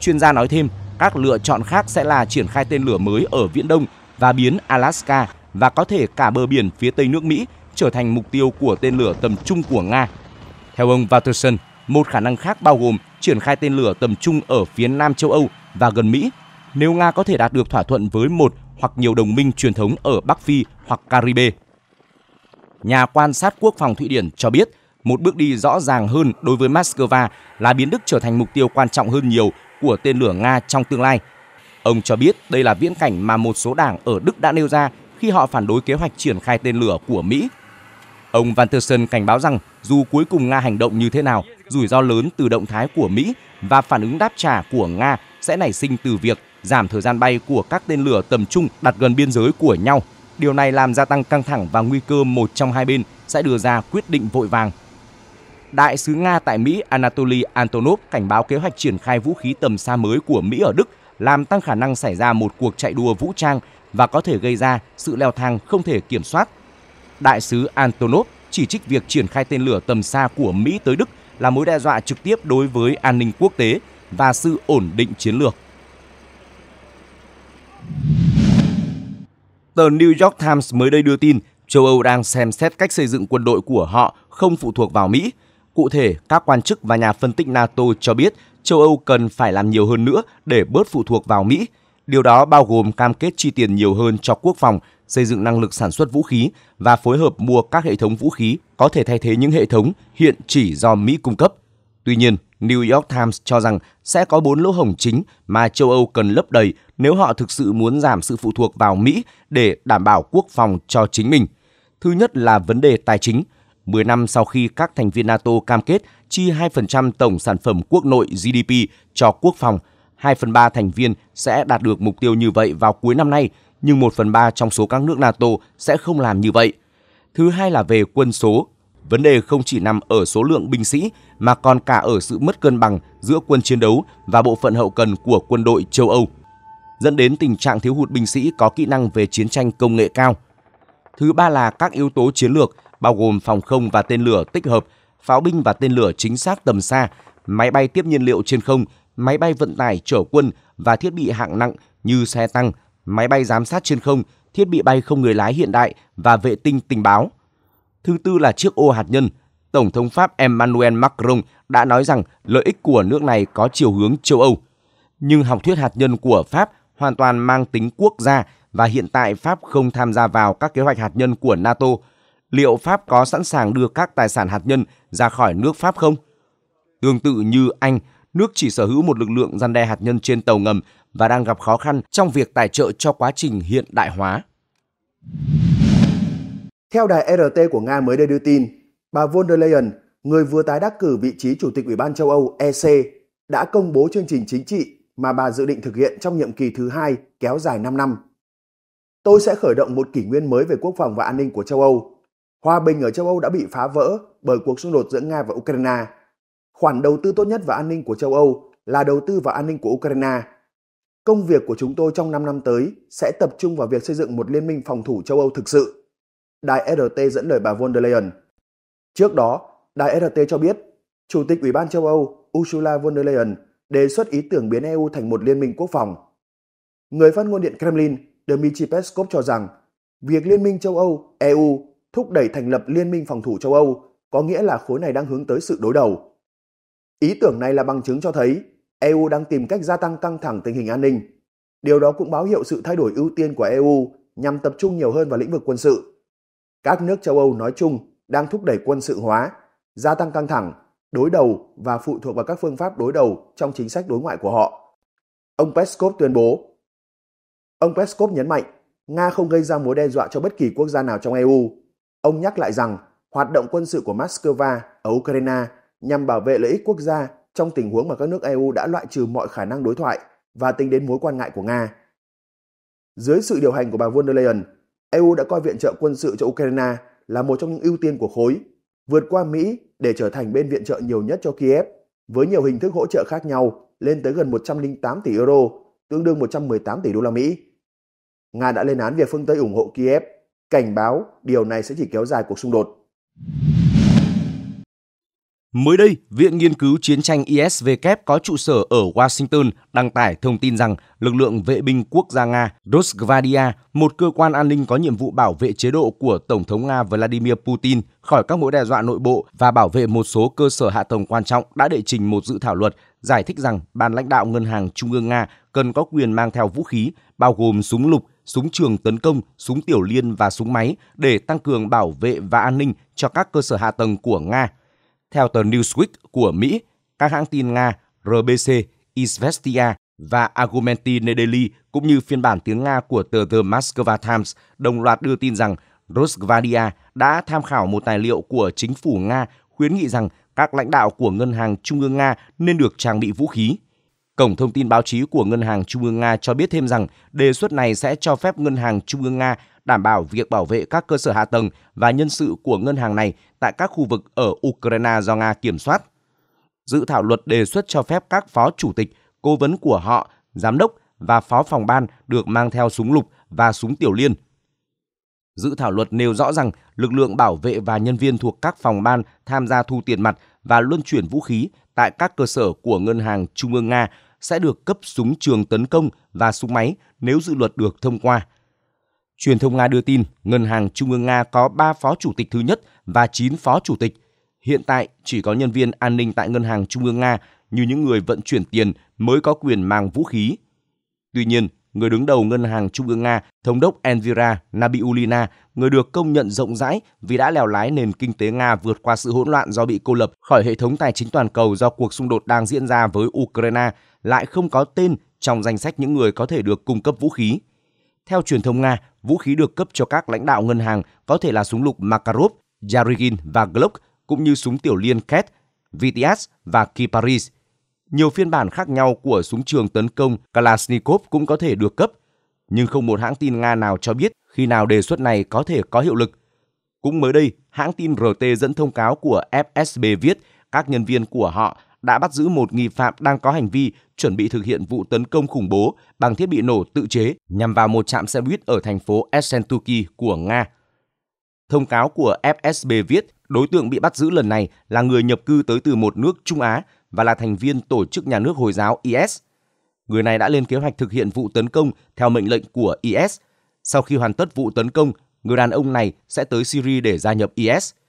Chuyên gia nói thêm, các lựa chọn khác sẽ là triển khai tên lửa mới ở Viễn Đông và biến Alaska và có thể cả bờ biển phía tây nước Mỹ trở thành mục tiêu của tên lửa tầm trung của Nga. Theo ông Watterson, một khả năng khác bao gồm triển khai tên lửa tầm trung ở phía nam châu Âu và gần Mỹ nếu Nga có thể đạt được thỏa thuận với một hoặc nhiều đồng minh truyền thống ở Bắc Phi hoặc Caribe. Nhà quan sát quốc phòng Thụy Điển cho biết một bước đi rõ ràng hơn đối với Moscow là biến Đức trở thành mục tiêu quan trọng hơn nhiều của tên lửa Nga trong tương lai. Ông cho biết đây là viễn cảnh mà một số đảng ở Đức đã nêu ra khi họ phản đối kế hoạch triển khai tên lửa của Mỹ. Ông Van Tersen cảnh báo rằng dù cuối cùng Nga hành động như thế nào, rủi ro lớn từ động thái của Mỹ và phản ứng đáp trả của Nga sẽ nảy sinh từ việc giảm thời gian bay của các tên lửa tầm trung đặt gần biên giới của nhau. Điều này làm gia tăng căng thẳng và nguy cơ một trong hai bên sẽ đưa ra quyết định vội vàng Đại sứ Nga tại Mỹ Anatoly Antonov cảnh báo kế hoạch triển khai vũ khí tầm xa mới của Mỹ ở Đức làm tăng khả năng xảy ra một cuộc chạy đua vũ trang và có thể gây ra sự leo thang không thể kiểm soát. Đại sứ Antonov chỉ trích việc triển khai tên lửa tầm xa của Mỹ tới Đức là mối đe dọa trực tiếp đối với an ninh quốc tế và sự ổn định chiến lược. Tờ New York Times mới đây đưa tin châu Âu đang xem xét cách xây dựng quân đội của họ không phụ thuộc vào Mỹ Cụ thể, các quan chức và nhà phân tích NATO cho biết châu Âu cần phải làm nhiều hơn nữa để bớt phụ thuộc vào Mỹ. Điều đó bao gồm cam kết chi tiền nhiều hơn cho quốc phòng, xây dựng năng lực sản xuất vũ khí và phối hợp mua các hệ thống vũ khí có thể thay thế những hệ thống hiện chỉ do Mỹ cung cấp. Tuy nhiên, New York Times cho rằng sẽ có bốn lỗ hổng chính mà châu Âu cần lấp đầy nếu họ thực sự muốn giảm sự phụ thuộc vào Mỹ để đảm bảo quốc phòng cho chính mình. Thứ nhất là vấn đề tài chính – 10 năm sau khi các thành viên NATO cam kết chi 2% tổng sản phẩm quốc nội GDP cho quốc phòng, 2 phần 3 thành viên sẽ đạt được mục tiêu như vậy vào cuối năm nay, nhưng 1 phần 3 trong số các nước NATO sẽ không làm như vậy. Thứ hai là về quân số. Vấn đề không chỉ nằm ở số lượng binh sĩ mà còn cả ở sự mất cân bằng giữa quân chiến đấu và bộ phận hậu cần của quân đội châu Âu, dẫn đến tình trạng thiếu hụt binh sĩ có kỹ năng về chiến tranh công nghệ cao. Thứ ba là các yếu tố chiến lược bao gồm phòng không và tên lửa tích hợp, pháo binh và tên lửa chính xác tầm xa, máy bay tiếp nhiên liệu trên không, máy bay vận tải chở quân và thiết bị hạng nặng như xe tăng, máy bay giám sát trên không, thiết bị bay không người lái hiện đại và vệ tinh tình báo. Thứ tư là chiếc ô hạt nhân. Tổng thống Pháp Emmanuel Macron đã nói rằng lợi ích của nước này có chiều hướng châu Âu. Nhưng học thuyết hạt nhân của Pháp hoàn toàn mang tính quốc gia và hiện tại Pháp không tham gia vào các kế hoạch hạt nhân của NATO – liệu Pháp có sẵn sàng đưa các tài sản hạt nhân ra khỏi nước Pháp không? Tương tự như Anh, nước chỉ sở hữu một lực lượng gian đe hạt nhân trên tàu ngầm và đang gặp khó khăn trong việc tài trợ cho quá trình hiện đại hóa. Theo đài RT của Nga mới đây đưa tin, bà von der Leyen, người vừa tái đắc cử vị trí Chủ tịch Ủy ban châu Âu EC, đã công bố chương trình chính trị mà bà dự định thực hiện trong nhiệm kỳ thứ hai kéo dài 5 năm. Tôi sẽ khởi động một kỷ nguyên mới về quốc phòng và an ninh của châu Âu Hòa bình ở châu Âu đã bị phá vỡ bởi cuộc xung đột giữa Nga và Ukraine. Khoản đầu tư tốt nhất vào an ninh của châu Âu là đầu tư vào an ninh của Ukraine. Công việc của chúng tôi trong 5 năm tới sẽ tập trung vào việc xây dựng một liên minh phòng thủ châu Âu thực sự. Đài RT dẫn lời bà von der Leyen. Trước đó, đài RT cho biết, Chủ tịch Ủy ban châu Âu Ursula von der Leyen đề xuất ý tưởng biến EU thành một liên minh quốc phòng. Người phát ngôn điện Kremlin Dmitry Peskov cho rằng, việc Liên minh châu Âu, EU thúc đẩy thành lập Liên minh phòng thủ châu Âu, có nghĩa là khối này đang hướng tới sự đối đầu. Ý tưởng này là bằng chứng cho thấy EU đang tìm cách gia tăng căng thẳng tình hình an ninh. Điều đó cũng báo hiệu sự thay đổi ưu tiên của EU nhằm tập trung nhiều hơn vào lĩnh vực quân sự. Các nước châu Âu nói chung đang thúc đẩy quân sự hóa, gia tăng căng thẳng, đối đầu và phụ thuộc vào các phương pháp đối đầu trong chính sách đối ngoại của họ. Ông Peskov tuyên bố. Ông Peskov nhấn mạnh, Nga không gây ra mối đe dọa cho bất kỳ quốc gia nào trong EU Ông nhắc lại rằng hoạt động quân sự của Moscow ở Ukraine nhằm bảo vệ lợi ích quốc gia trong tình huống mà các nước EU đã loại trừ mọi khả năng đối thoại và tính đến mối quan ngại của Nga. Dưới sự điều hành của bà von der Leyen, EU đã coi viện trợ quân sự cho Ukraine là một trong những ưu tiên của khối, vượt qua Mỹ để trở thành bên viện trợ nhiều nhất cho Kiev với nhiều hình thức hỗ trợ khác nhau lên tới gần 108 tỷ euro, tương đương 118 tỷ đô la Mỹ. Nga đã lên án việc phương Tây ủng hộ Kiev cảnh báo điều này sẽ chỉ kéo dài cuộc xung đột. Mới đây, Viện Nghiên cứu Chiến tranh ISW có trụ sở ở Washington đăng tải thông tin rằng lực lượng vệ binh quốc gia Nga Rosgvardia, một cơ quan an ninh có nhiệm vụ bảo vệ chế độ của Tổng thống Nga Vladimir Putin khỏi các mối đe dọa nội bộ và bảo vệ một số cơ sở hạ tầng quan trọng đã đệ trình một dự thảo luật giải thích rằng ban lãnh đạo Ngân hàng Trung ương Nga cần có quyền mang theo vũ khí, bao gồm súng lục, súng trường tấn công, súng tiểu liên và súng máy để tăng cường bảo vệ và an ninh cho các cơ sở hạ tầng của Nga. Theo tờ Newsweek của Mỹ, các hãng tin Nga RBC, Izvestia và Argumenti Nedeli cũng như phiên bản tiếng Nga của tờ The Moscow Times đồng loạt đưa tin rằng Rosgvadia đã tham khảo một tài liệu của chính phủ Nga khuyến nghị rằng các lãnh đạo của Ngân hàng Trung ương Nga nên được trang bị vũ khí. Cổng thông tin báo chí của Ngân hàng Trung ương Nga cho biết thêm rằng đề xuất này sẽ cho phép Ngân hàng Trung ương Nga đảm bảo việc bảo vệ các cơ sở hạ tầng và nhân sự của ngân hàng này tại các khu vực ở Ukraine do Nga kiểm soát. Dự thảo luật đề xuất cho phép các phó chủ tịch, cố vấn của họ, giám đốc và phó phòng ban được mang theo súng lục và súng tiểu liên. Dự thảo luật nêu rõ rằng lực lượng bảo vệ và nhân viên thuộc các phòng ban tham gia thu tiền mặt và luân chuyển vũ khí tại các cơ sở của Ngân hàng Trung ương Nga sẽ được cấp súng trường tấn công và súng máy nếu dự luật được thông qua. Truyền thông Nga đưa tin Ngân hàng Trung ương Nga có 3 phó chủ tịch thứ nhất và 9 phó chủ tịch. Hiện tại chỉ có nhân viên an ninh tại Ngân hàng Trung ương Nga như những người vận chuyển tiền mới có quyền mang vũ khí. Tuy nhiên, người đứng đầu Ngân hàng Trung ương Nga, Thống đốc Elvira Nabiulina, người được công nhận rộng rãi vì đã lèo lái nền kinh tế Nga vượt qua sự hỗn loạn do bị cô lập khỏi hệ thống tài chính toàn cầu do cuộc xung đột đang diễn ra với Ukraine, lại không có tên trong danh sách những người có thể được cung cấp vũ khí. Theo truyền thông Nga, vũ khí được cấp cho các lãnh đạo ngân hàng có thể là súng lục Makarov, Yarigin và Glock, cũng như súng tiểu liên Ket, VTS và Kiparis. Nhiều phiên bản khác nhau của súng trường tấn công Kalashnikov cũng có thể được cấp, nhưng không một hãng tin Nga nào cho biết khi nào đề xuất này có thể có hiệu lực. Cũng mới đây, hãng tin RT dẫn thông cáo của FSB viết các nhân viên của họ đã bắt giữ một nghi phạm đang có hành vi chuẩn bị thực hiện vụ tấn công khủng bố bằng thiết bị nổ tự chế nhằm vào một trạm xe buýt ở thành phố Essentuki của Nga. Thông cáo của FSB viết, đối tượng bị bắt giữ lần này là người nhập cư tới từ một nước Trung Á và là thành viên tổ chức nhà nước Hồi giáo IS. Người này đã lên kế hoạch thực hiện vụ tấn công theo mệnh lệnh của IS. Sau khi hoàn tất vụ tấn công, người đàn ông này sẽ tới Syria để gia nhập IS –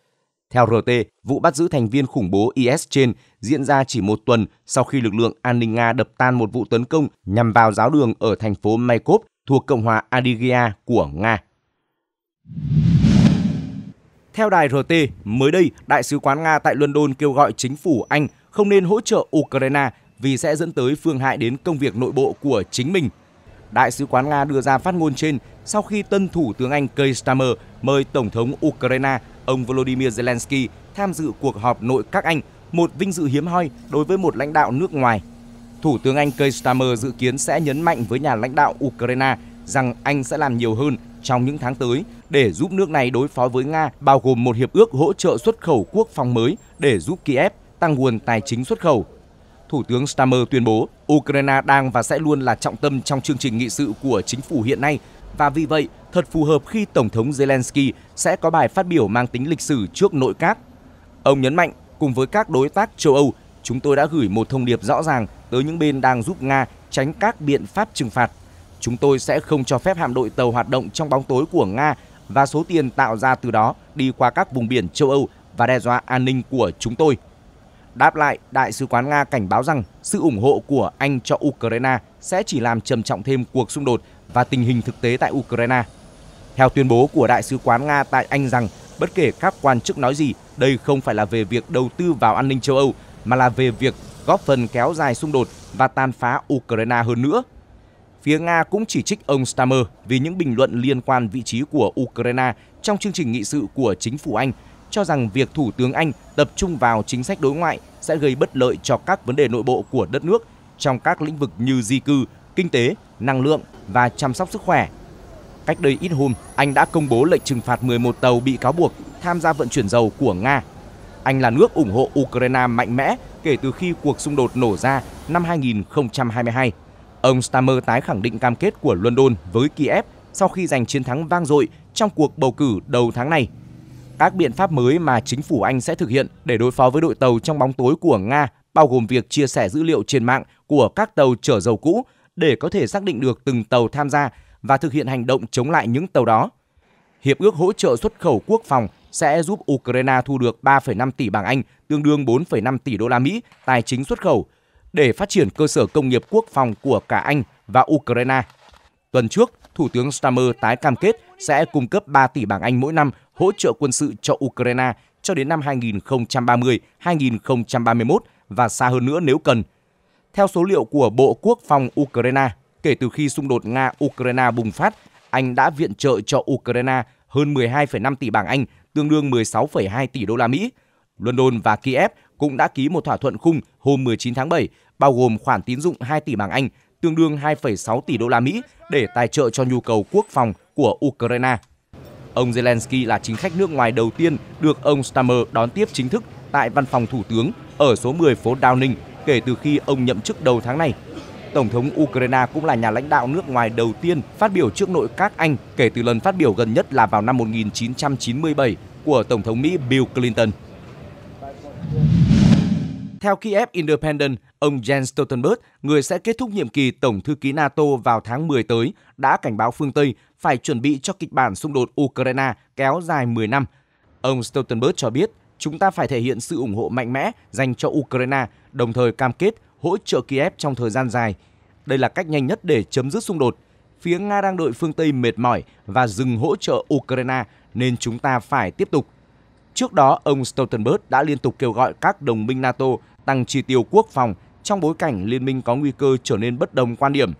theo RT, vụ bắt giữ thành viên khủng bố IS trên diễn ra chỉ một tuần sau khi lực lượng an ninh Nga đập tan một vụ tấn công nhằm vào giáo đường ở thành phố Maykop thuộc Cộng hòa Adygea của Nga. Theo đài RT, mới đây, Đại sứ quán Nga tại London kêu gọi chính phủ Anh không nên hỗ trợ Ukraine vì sẽ dẫn tới phương hại đến công việc nội bộ của chính mình. Đại sứ quán Nga đưa ra phát ngôn trên sau khi tân thủ tướng Anh Keir Starmer mời Tổng thống Ukraine ông Volodymyr Zelensky tham dự cuộc họp nội các Anh, một vinh dự hiếm hoi đối với một lãnh đạo nước ngoài. Thủ tướng Anh Keir Starmer dự kiến sẽ nhấn mạnh với nhà lãnh đạo Ukraine rằng Anh sẽ làm nhiều hơn trong những tháng tới để giúp nước này đối phó với Nga, bao gồm một hiệp ước hỗ trợ xuất khẩu quốc phòng mới để giúp Kiev tăng nguồn tài chính xuất khẩu. Thủ tướng Starmer tuyên bố Ukraine đang và sẽ luôn là trọng tâm trong chương trình nghị sự của chính phủ hiện nay và vì vậy thật phù hợp khi Tổng thống Zelensky sẽ có bài phát biểu mang tính lịch sử trước nội các. Ông nhấn mạnh, cùng với các đối tác châu Âu, chúng tôi đã gửi một thông điệp rõ ràng tới những bên đang giúp Nga tránh các biện pháp trừng phạt. Chúng tôi sẽ không cho phép hạm đội tàu hoạt động trong bóng tối của Nga và số tiền tạo ra từ đó đi qua các vùng biển châu Âu và đe dọa an ninh của chúng tôi. Đáp lại, Đại sứ quán Nga cảnh báo rằng sự ủng hộ của Anh cho Ukraine sẽ chỉ làm trầm trọng thêm cuộc xung đột và tình hình thực tế tại Ukraine. Theo tuyên bố của Đại sứ quán Nga tại Anh rằng, bất kể các quan chức nói gì, đây không phải là về việc đầu tư vào an ninh châu Âu, mà là về việc góp phần kéo dài xung đột và tàn phá Ukraine hơn nữa. Phía Nga cũng chỉ trích ông Stammer vì những bình luận liên quan vị trí của Ukraine trong chương trình nghị sự của chính phủ Anh, cho rằng việc Thủ tướng Anh tập trung vào chính sách đối ngoại sẽ gây bất lợi cho các vấn đề nội bộ của đất nước trong các lĩnh vực như di cư, kinh tế năng lượng và chăm sóc sức khỏe. Cách đây ít hôm, Anh đã công bố lệnh trừng phạt 11 tàu bị cáo buộc tham gia vận chuyển dầu của Nga. Anh là nước ủng hộ Ukraine mạnh mẽ kể từ khi cuộc xung đột nổ ra năm 2022. Ông Stammer tái khẳng định cam kết của London với Kiev sau khi giành chiến thắng vang dội trong cuộc bầu cử đầu tháng này. Các biện pháp mới mà chính phủ Anh sẽ thực hiện để đối phó với đội tàu trong bóng tối của Nga bao gồm việc chia sẻ dữ liệu trên mạng của các tàu chở dầu cũ để có thể xác định được từng tàu tham gia và thực hiện hành động chống lại những tàu đó. Hiệp ước hỗ trợ xuất khẩu quốc phòng sẽ giúp Ukraine thu được 3,5 tỷ bảng Anh, tương đương 4,5 tỷ đô la Mỹ tài chính xuất khẩu để phát triển cơ sở công nghiệp quốc phòng của cả Anh và Ukraine. Tuần trước, Thủ tướng Stammer tái cam kết sẽ cung cấp 3 tỷ bảng Anh mỗi năm hỗ trợ quân sự cho Ukraine cho đến năm 2030-2031 và xa hơn nữa nếu cần, theo số liệu của Bộ Quốc phòng Ukraine, kể từ khi xung đột Nga-Ukraine bùng phát, Anh đã viện trợ cho Ukraine hơn 12,5 tỷ bảng Anh, tương đương 16,2 tỷ đô la Mỹ. London và Kiev cũng đã ký một thỏa thuận khung hôm 19 tháng 7, bao gồm khoản tín dụng 2 tỷ bảng Anh, tương đương 2,6 tỷ đô la Mỹ để tài trợ cho nhu cầu quốc phòng của Ukraine. Ông Zelensky là chính khách nước ngoài đầu tiên được ông Stammer đón tiếp chính thức tại văn phòng thủ tướng ở số 10 phố Downing, kể từ khi ông nhậm chức đầu tháng này. Tổng thống Ukraine cũng là nhà lãnh đạo nước ngoài đầu tiên phát biểu trước nội các Anh kể từ lần phát biểu gần nhất là vào năm 1997 của Tổng thống Mỹ Bill Clinton. Theo Kiev Independent, ông Jens Stoltenberg, người sẽ kết thúc nhiệm kỳ Tổng thư ký NATO vào tháng 10 tới, đã cảnh báo phương Tây phải chuẩn bị cho kịch bản xung đột Ukraine kéo dài 10 năm. Ông Stoltenberg cho biết chúng ta phải thể hiện sự ủng hộ mạnh mẽ dành cho Ukraine, đồng thời cam kết hỗ trợ Kiev trong thời gian dài. Đây là cách nhanh nhất để chấm dứt xung đột. Phía Nga đang đợi phương Tây mệt mỏi và dừng hỗ trợ Ukraine nên chúng ta phải tiếp tục. Trước đó, ông Stoltenberg đã liên tục kêu gọi các đồng minh NATO tăng chi tiêu quốc phòng trong bối cảnh liên minh có nguy cơ trở nên bất đồng quan điểm.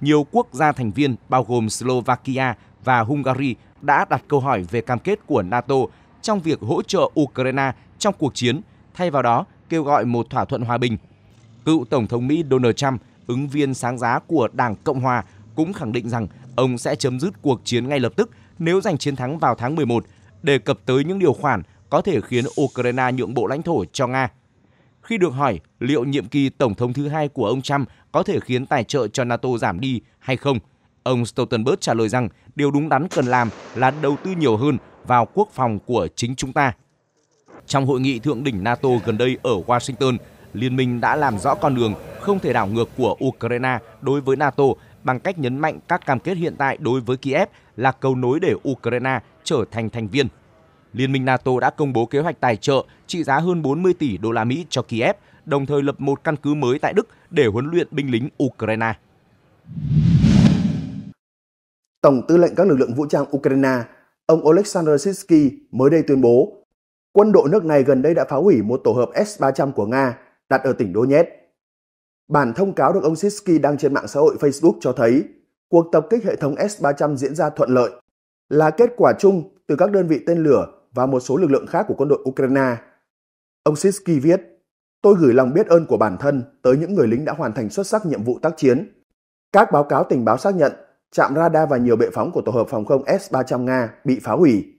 Nhiều quốc gia thành viên bao gồm Slovakia và Hungary đã đặt câu hỏi về cam kết của NATO trong việc hỗ trợ Ukraine trong cuộc chiến, thay vào đó kêu gọi một thỏa thuận hòa bình. Cựu Tổng thống Mỹ Donald Trump, ứng viên sáng giá của Đảng Cộng Hòa, cũng khẳng định rằng ông sẽ chấm dứt cuộc chiến ngay lập tức nếu giành chiến thắng vào tháng 11, đề cập tới những điều khoản có thể khiến Ukraine nhượng bộ lãnh thổ cho Nga. Khi được hỏi liệu nhiệm kỳ Tổng thống thứ hai của ông Trump có thể khiến tài trợ cho NATO giảm đi hay không, ông Stoltenberg trả lời rằng điều đúng đắn cần làm là đầu tư nhiều hơn vào quốc phòng của chính chúng ta. Trong hội nghị thượng đỉnh NATO gần đây ở Washington, Liên minh đã làm rõ con đường không thể đảo ngược của Ukraine đối với NATO bằng cách nhấn mạnh các cam kết hiện tại đối với Kiev là cầu nối để Ukraine trở thành thành viên. Liên minh NATO đã công bố kế hoạch tài trợ trị giá hơn 40 tỷ đô la Mỹ cho Kiev, đồng thời lập một căn cứ mới tại Đức để huấn luyện binh lính Ukraine. Tổng tư lệnh các lực lượng vũ trang Ukraine ông Oleksandr Sitsky mới đây tuyên bố quân đội nước này gần đây đã phá hủy một tổ hợp S-300 của Nga đặt ở tỉnh Donetsk. Bản thông cáo được ông Sitsky đăng trên mạng xã hội Facebook cho thấy cuộc tập kích hệ thống S-300 diễn ra thuận lợi là kết quả chung từ các đơn vị tên lửa và một số lực lượng khác của quân đội Ukraine. Ông Sitsky viết, Tôi gửi lòng biết ơn của bản thân tới những người lính đã hoàn thành xuất sắc nhiệm vụ tác chiến. Các báo cáo tình báo xác nhận trạm radar và nhiều bệ phóng của tổ hợp phòng không S-300 Nga bị phá hủy.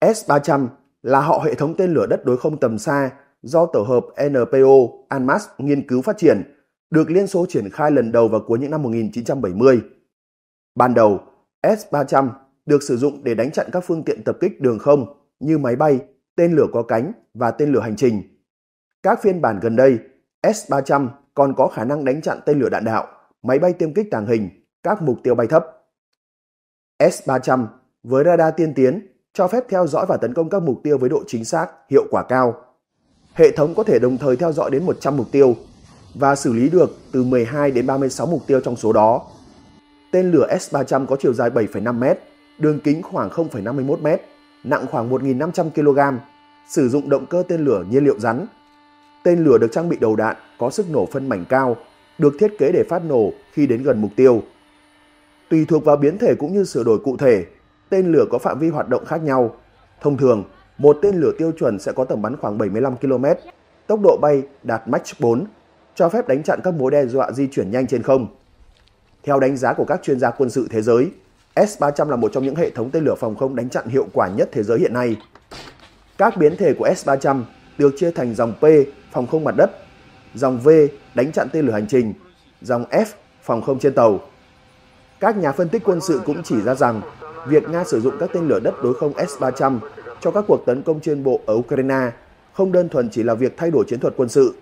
S-300 là họ hệ thống tên lửa đất đối không tầm xa do tổ hợp NPO ANMAS nghiên cứu phát triển, được Liên Xô triển khai lần đầu vào cuối những năm 1970. Ban đầu, S-300 được sử dụng để đánh chặn các phương tiện tập kích đường không như máy bay, tên lửa có cánh và tên lửa hành trình. Các phiên bản gần đây, S-300 còn có khả năng đánh chặn tên lửa đạn đạo, máy bay tiêm kích tàng hình các mục tiêu bay thấp. S-300 với radar tiên tiến cho phép theo dõi và tấn công các mục tiêu với độ chính xác, hiệu quả cao. Hệ thống có thể đồng thời theo dõi đến 100 mục tiêu và xử lý được từ 12 đến 36 mục tiêu trong số đó. Tên lửa S-300 có chiều dài 7,5m, đường kính khoảng 0,51m, nặng khoảng 1.500 kg, sử dụng động cơ tên lửa nhiên liệu rắn. Tên lửa được trang bị đầu đạn có sức nổ phân mảnh cao, được thiết kế để phát nổ khi đến gần mục tiêu. Tùy thuộc vào biến thể cũng như sửa đổi cụ thể, tên lửa có phạm vi hoạt động khác nhau. Thông thường, một tên lửa tiêu chuẩn sẽ có tầm bắn khoảng 75 km, tốc độ bay đạt Mach 4, cho phép đánh chặn các mối đe dọa di chuyển nhanh trên không. Theo đánh giá của các chuyên gia quân sự thế giới, S-300 là một trong những hệ thống tên lửa phòng không đánh chặn hiệu quả nhất thế giới hiện nay. Các biến thể của S-300 được chia thành dòng P, phòng không mặt đất, dòng V, đánh chặn tên lửa hành trình, dòng F, phòng không trên tàu. Các nhà phân tích quân sự cũng chỉ ra rằng việc Nga sử dụng các tên lửa đất đối không S-300 cho các cuộc tấn công trên bộ ở Ukraine không đơn thuần chỉ là việc thay đổi chiến thuật quân sự.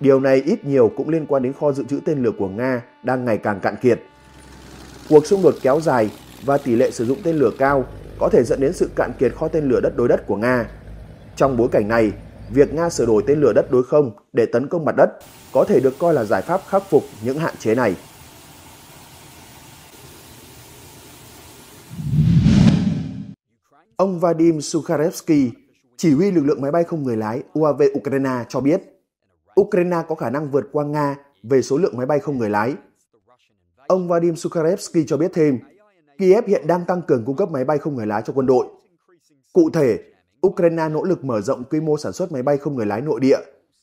Điều này ít nhiều cũng liên quan đến kho dự trữ tên lửa của Nga đang ngày càng cạn kiệt. Cuộc xung đột kéo dài và tỷ lệ sử dụng tên lửa cao có thể dẫn đến sự cạn kiệt kho tên lửa đất đối đất của Nga. Trong bối cảnh này, việc Nga sửa đổi tên lửa đất đối không để tấn công mặt đất có thể được coi là giải pháp khắc phục những hạn chế này. Ông Vadim Sukharevsky, chỉ huy lực lượng máy bay không người lái UAV Ukraine cho biết, Ukraine có khả năng vượt qua Nga về số lượng máy bay không người lái. Ông Vadim Sukharevsky cho biết thêm, Kiev hiện đang tăng cường cung cấp máy bay không người lái cho quân đội. Cụ thể, Ukraine nỗ lực mở rộng quy mô sản xuất máy bay không người lái nội địa,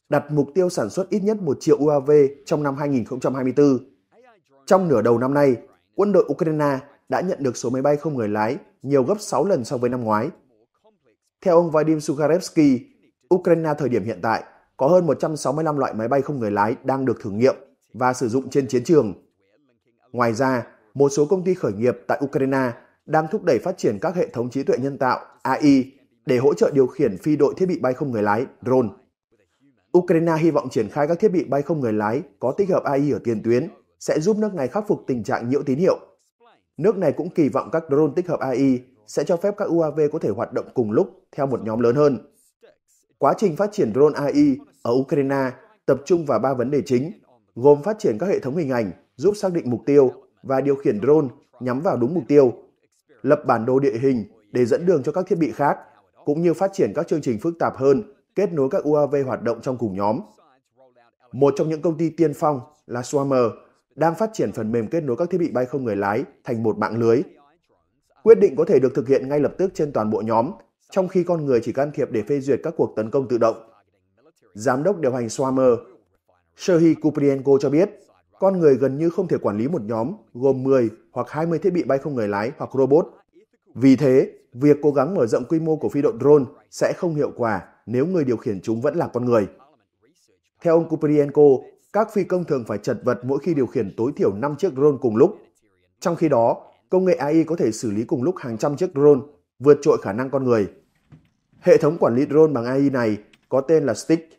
đặt mục tiêu sản xuất ít nhất 1 triệu UAV trong năm 2024. Trong nửa đầu năm nay, quân đội Ukraine đã nhận được số máy bay không người lái nhiều gấp 6 lần so với năm ngoái. Theo ông Vadim Sukharevsky, Ukraine thời điểm hiện tại có hơn 165 loại máy bay không người lái đang được thử nghiệm và sử dụng trên chiến trường. Ngoài ra, một số công ty khởi nghiệp tại Ukraine đang thúc đẩy phát triển các hệ thống trí tuệ nhân tạo AI để hỗ trợ điều khiển phi đội thiết bị bay không người lái drone. Ukraine hy vọng triển khai các thiết bị bay không người lái có tích hợp AI ở tiền tuyến sẽ giúp nước này khắc phục tình trạng nhiễu tín hiệu Nước này cũng kỳ vọng các drone tích hợp AI sẽ cho phép các UAV có thể hoạt động cùng lúc theo một nhóm lớn hơn. Quá trình phát triển drone AI ở Ukraine tập trung vào ba vấn đề chính, gồm phát triển các hệ thống hình ảnh giúp xác định mục tiêu và điều khiển drone nhắm vào đúng mục tiêu, lập bản đồ địa hình để dẫn đường cho các thiết bị khác, cũng như phát triển các chương trình phức tạp hơn kết nối các UAV hoạt động trong cùng nhóm. Một trong những công ty tiên phong là Swarmer đang phát triển phần mềm kết nối các thiết bị bay không người lái thành một mạng lưới. Quyết định có thể được thực hiện ngay lập tức trên toàn bộ nhóm, trong khi con người chỉ can thiệp để phê duyệt các cuộc tấn công tự động. Giám đốc điều hành Swarmer, Serhii Kuprienko cho biết, con người gần như không thể quản lý một nhóm gồm 10 hoặc 20 thiết bị bay không người lái hoặc robot. Vì thế, việc cố gắng mở rộng quy mô của phi đội drone sẽ không hiệu quả nếu người điều khiển chúng vẫn là con người. Theo ông Kuprienko, các phi công thường phải chật vật mỗi khi điều khiển tối thiểu 5 chiếc drone cùng lúc. Trong khi đó, công nghệ AI có thể xử lý cùng lúc hàng trăm chiếc drone, vượt trội khả năng con người. Hệ thống quản lý drone bằng AI này có tên là Stick,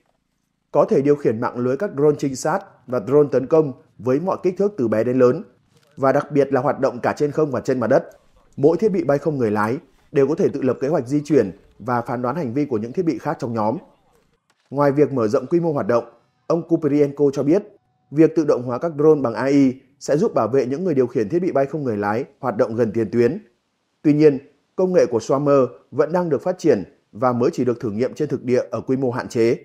có thể điều khiển mạng lưới các drone trinh sát và drone tấn công với mọi kích thước từ bé đến lớn, và đặc biệt là hoạt động cả trên không và trên mặt đất. Mỗi thiết bị bay không người lái đều có thể tự lập kế hoạch di chuyển và phán đoán hành vi của những thiết bị khác trong nhóm. Ngoài việc mở rộng quy mô hoạt động, Ông Kuperienko cho biết, việc tự động hóa các drone bằng AI sẽ giúp bảo vệ những người điều khiển thiết bị bay không người lái hoạt động gần tiền tuyến. Tuy nhiên, công nghệ của Swarmer vẫn đang được phát triển và mới chỉ được thử nghiệm trên thực địa ở quy mô hạn chế.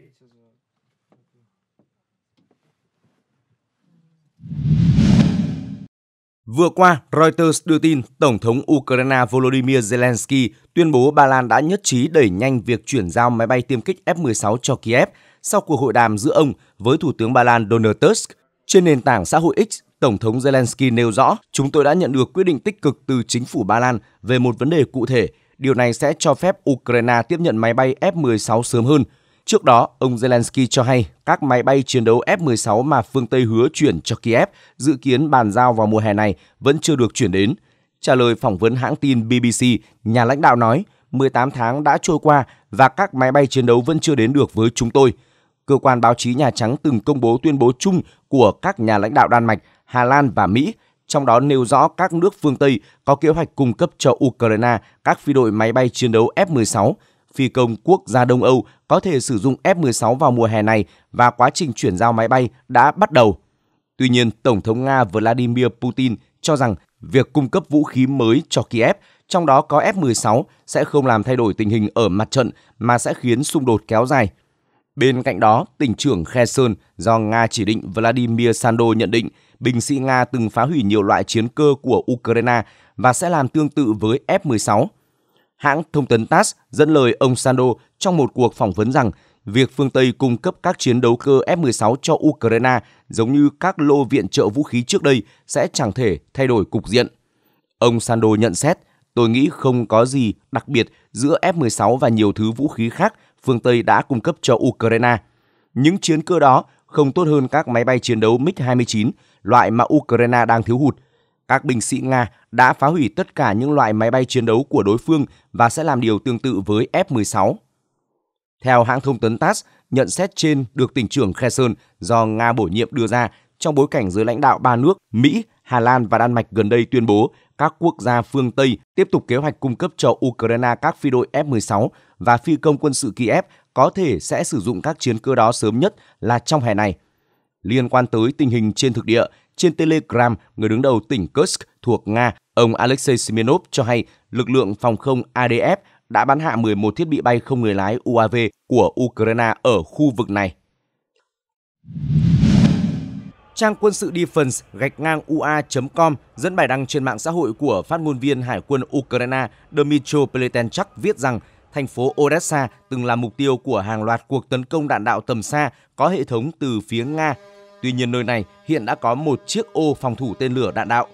Vừa qua, Reuters đưa tin Tổng thống Ukraine Volodymyr Zelensky tuyên bố Ba Lan đã nhất trí đẩy nhanh việc chuyển giao máy bay tiêm kích F-16 cho Kiev sau cuộc hội đàm giữa ông với Thủ tướng Ba Lan Donald Tusk. Trên nền tảng xã hội X, Tổng thống Zelensky nêu rõ, chúng tôi đã nhận được quyết định tích cực từ chính phủ Ba Lan về một vấn đề cụ thể. Điều này sẽ cho phép Ukraine tiếp nhận máy bay F-16 sớm hơn. Trước đó, ông Zelensky cho hay các máy bay chiến đấu F-16 mà phương Tây hứa chuyển cho Kiev dự kiến bàn giao vào mùa hè này vẫn chưa được chuyển đến. Trả lời phỏng vấn hãng tin BBC, nhà lãnh đạo nói 18 tháng đã trôi qua và các máy bay chiến đấu vẫn chưa đến được với chúng tôi – cơ quan báo chí Nhà Trắng từng công bố tuyên bố chung của các nhà lãnh đạo Đan Mạch, Hà Lan và Mỹ, trong đó nêu rõ các nước phương Tây có kế hoạch cung cấp cho Ukraine các phi đội máy bay chiến đấu F-16. Phi công quốc gia Đông Âu có thể sử dụng F-16 vào mùa hè này và quá trình chuyển giao máy bay đã bắt đầu. Tuy nhiên, Tổng thống Nga Vladimir Putin cho rằng việc cung cấp vũ khí mới cho Kiev, trong đó có F-16, sẽ không làm thay đổi tình hình ở mặt trận mà sẽ khiến xung đột kéo dài. Bên cạnh đó, tỉnh trưởng khe sơn do Nga chỉ định Vladimir Sando nhận định binh sĩ Nga từng phá hủy nhiều loại chiến cơ của Ukraine và sẽ làm tương tự với F-16. Hãng thông tấn TASS dẫn lời ông Sando trong một cuộc phỏng vấn rằng việc phương Tây cung cấp các chiến đấu cơ F-16 cho Ukraine giống như các lô viện trợ vũ khí trước đây sẽ chẳng thể thay đổi cục diện. Ông Sando nhận xét, tôi nghĩ không có gì đặc biệt giữa F-16 và nhiều thứ vũ khí khác phương Tây đã cung cấp cho Ukraine. Những chiến cơ đó không tốt hơn các máy bay chiến đấu MiG-29, loại mà Ukraine đang thiếu hụt. Các binh sĩ Nga đã phá hủy tất cả những loại máy bay chiến đấu của đối phương và sẽ làm điều tương tự với F-16. Theo hãng thông tấn TASS, nhận xét trên được tỉnh trưởng Kherson do Nga bổ nhiệm đưa ra trong bối cảnh giới lãnh đạo ba nước Mỹ, Hà Lan và Đan Mạch gần đây tuyên bố các quốc gia phương Tây tiếp tục kế hoạch cung cấp cho Ukraine các phi đội F-16 và phi công quân sự Kiev có thể sẽ sử dụng các chiến cơ đó sớm nhất là trong hè này. Liên quan tới tình hình trên thực địa, trên Telegram, người đứng đầu tỉnh Kursk thuộc Nga, ông Alexei Smirnov cho hay lực lượng phòng không ADF đã bắn hạ 11 thiết bị bay không người lái UAV của Ukraine ở khu vực này. Trang quân sự Defense gạch ngang ua.com dẫn bài đăng trên mạng xã hội của phát ngôn viên Hải quân Ukraine Dmytro Pletenchuk viết rằng thành phố Odessa từng là mục tiêu của hàng loạt cuộc tấn công đạn đạo tầm xa có hệ thống từ phía Nga. Tuy nhiên nơi này hiện đã có một chiếc ô phòng thủ tên lửa đạn đạo.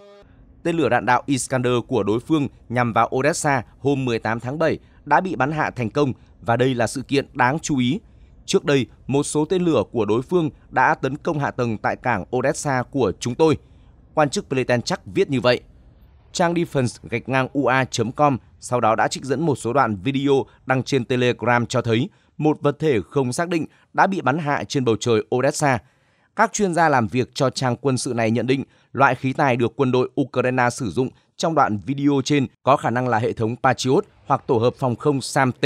Tên lửa đạn đạo Iskander của đối phương nhằm vào Odessa hôm 18 tháng 7 đã bị bắn hạ thành công và đây là sự kiện đáng chú ý Trước đây, một số tên lửa của đối phương đã tấn công hạ tầng tại cảng Odessa của chúng tôi. Quan chức Pletenchak viết như vậy. Trang Defense gạch ngang ua.com sau đó đã trích dẫn một số đoạn video đăng trên Telegram cho thấy một vật thể không xác định đã bị bắn hạ trên bầu trời Odessa. Các chuyên gia làm việc cho trang quân sự này nhận định loại khí tài được quân đội Ukraine sử dụng trong đoạn video trên có khả năng là hệ thống Patriot hoặc tổ hợp phòng không Samt t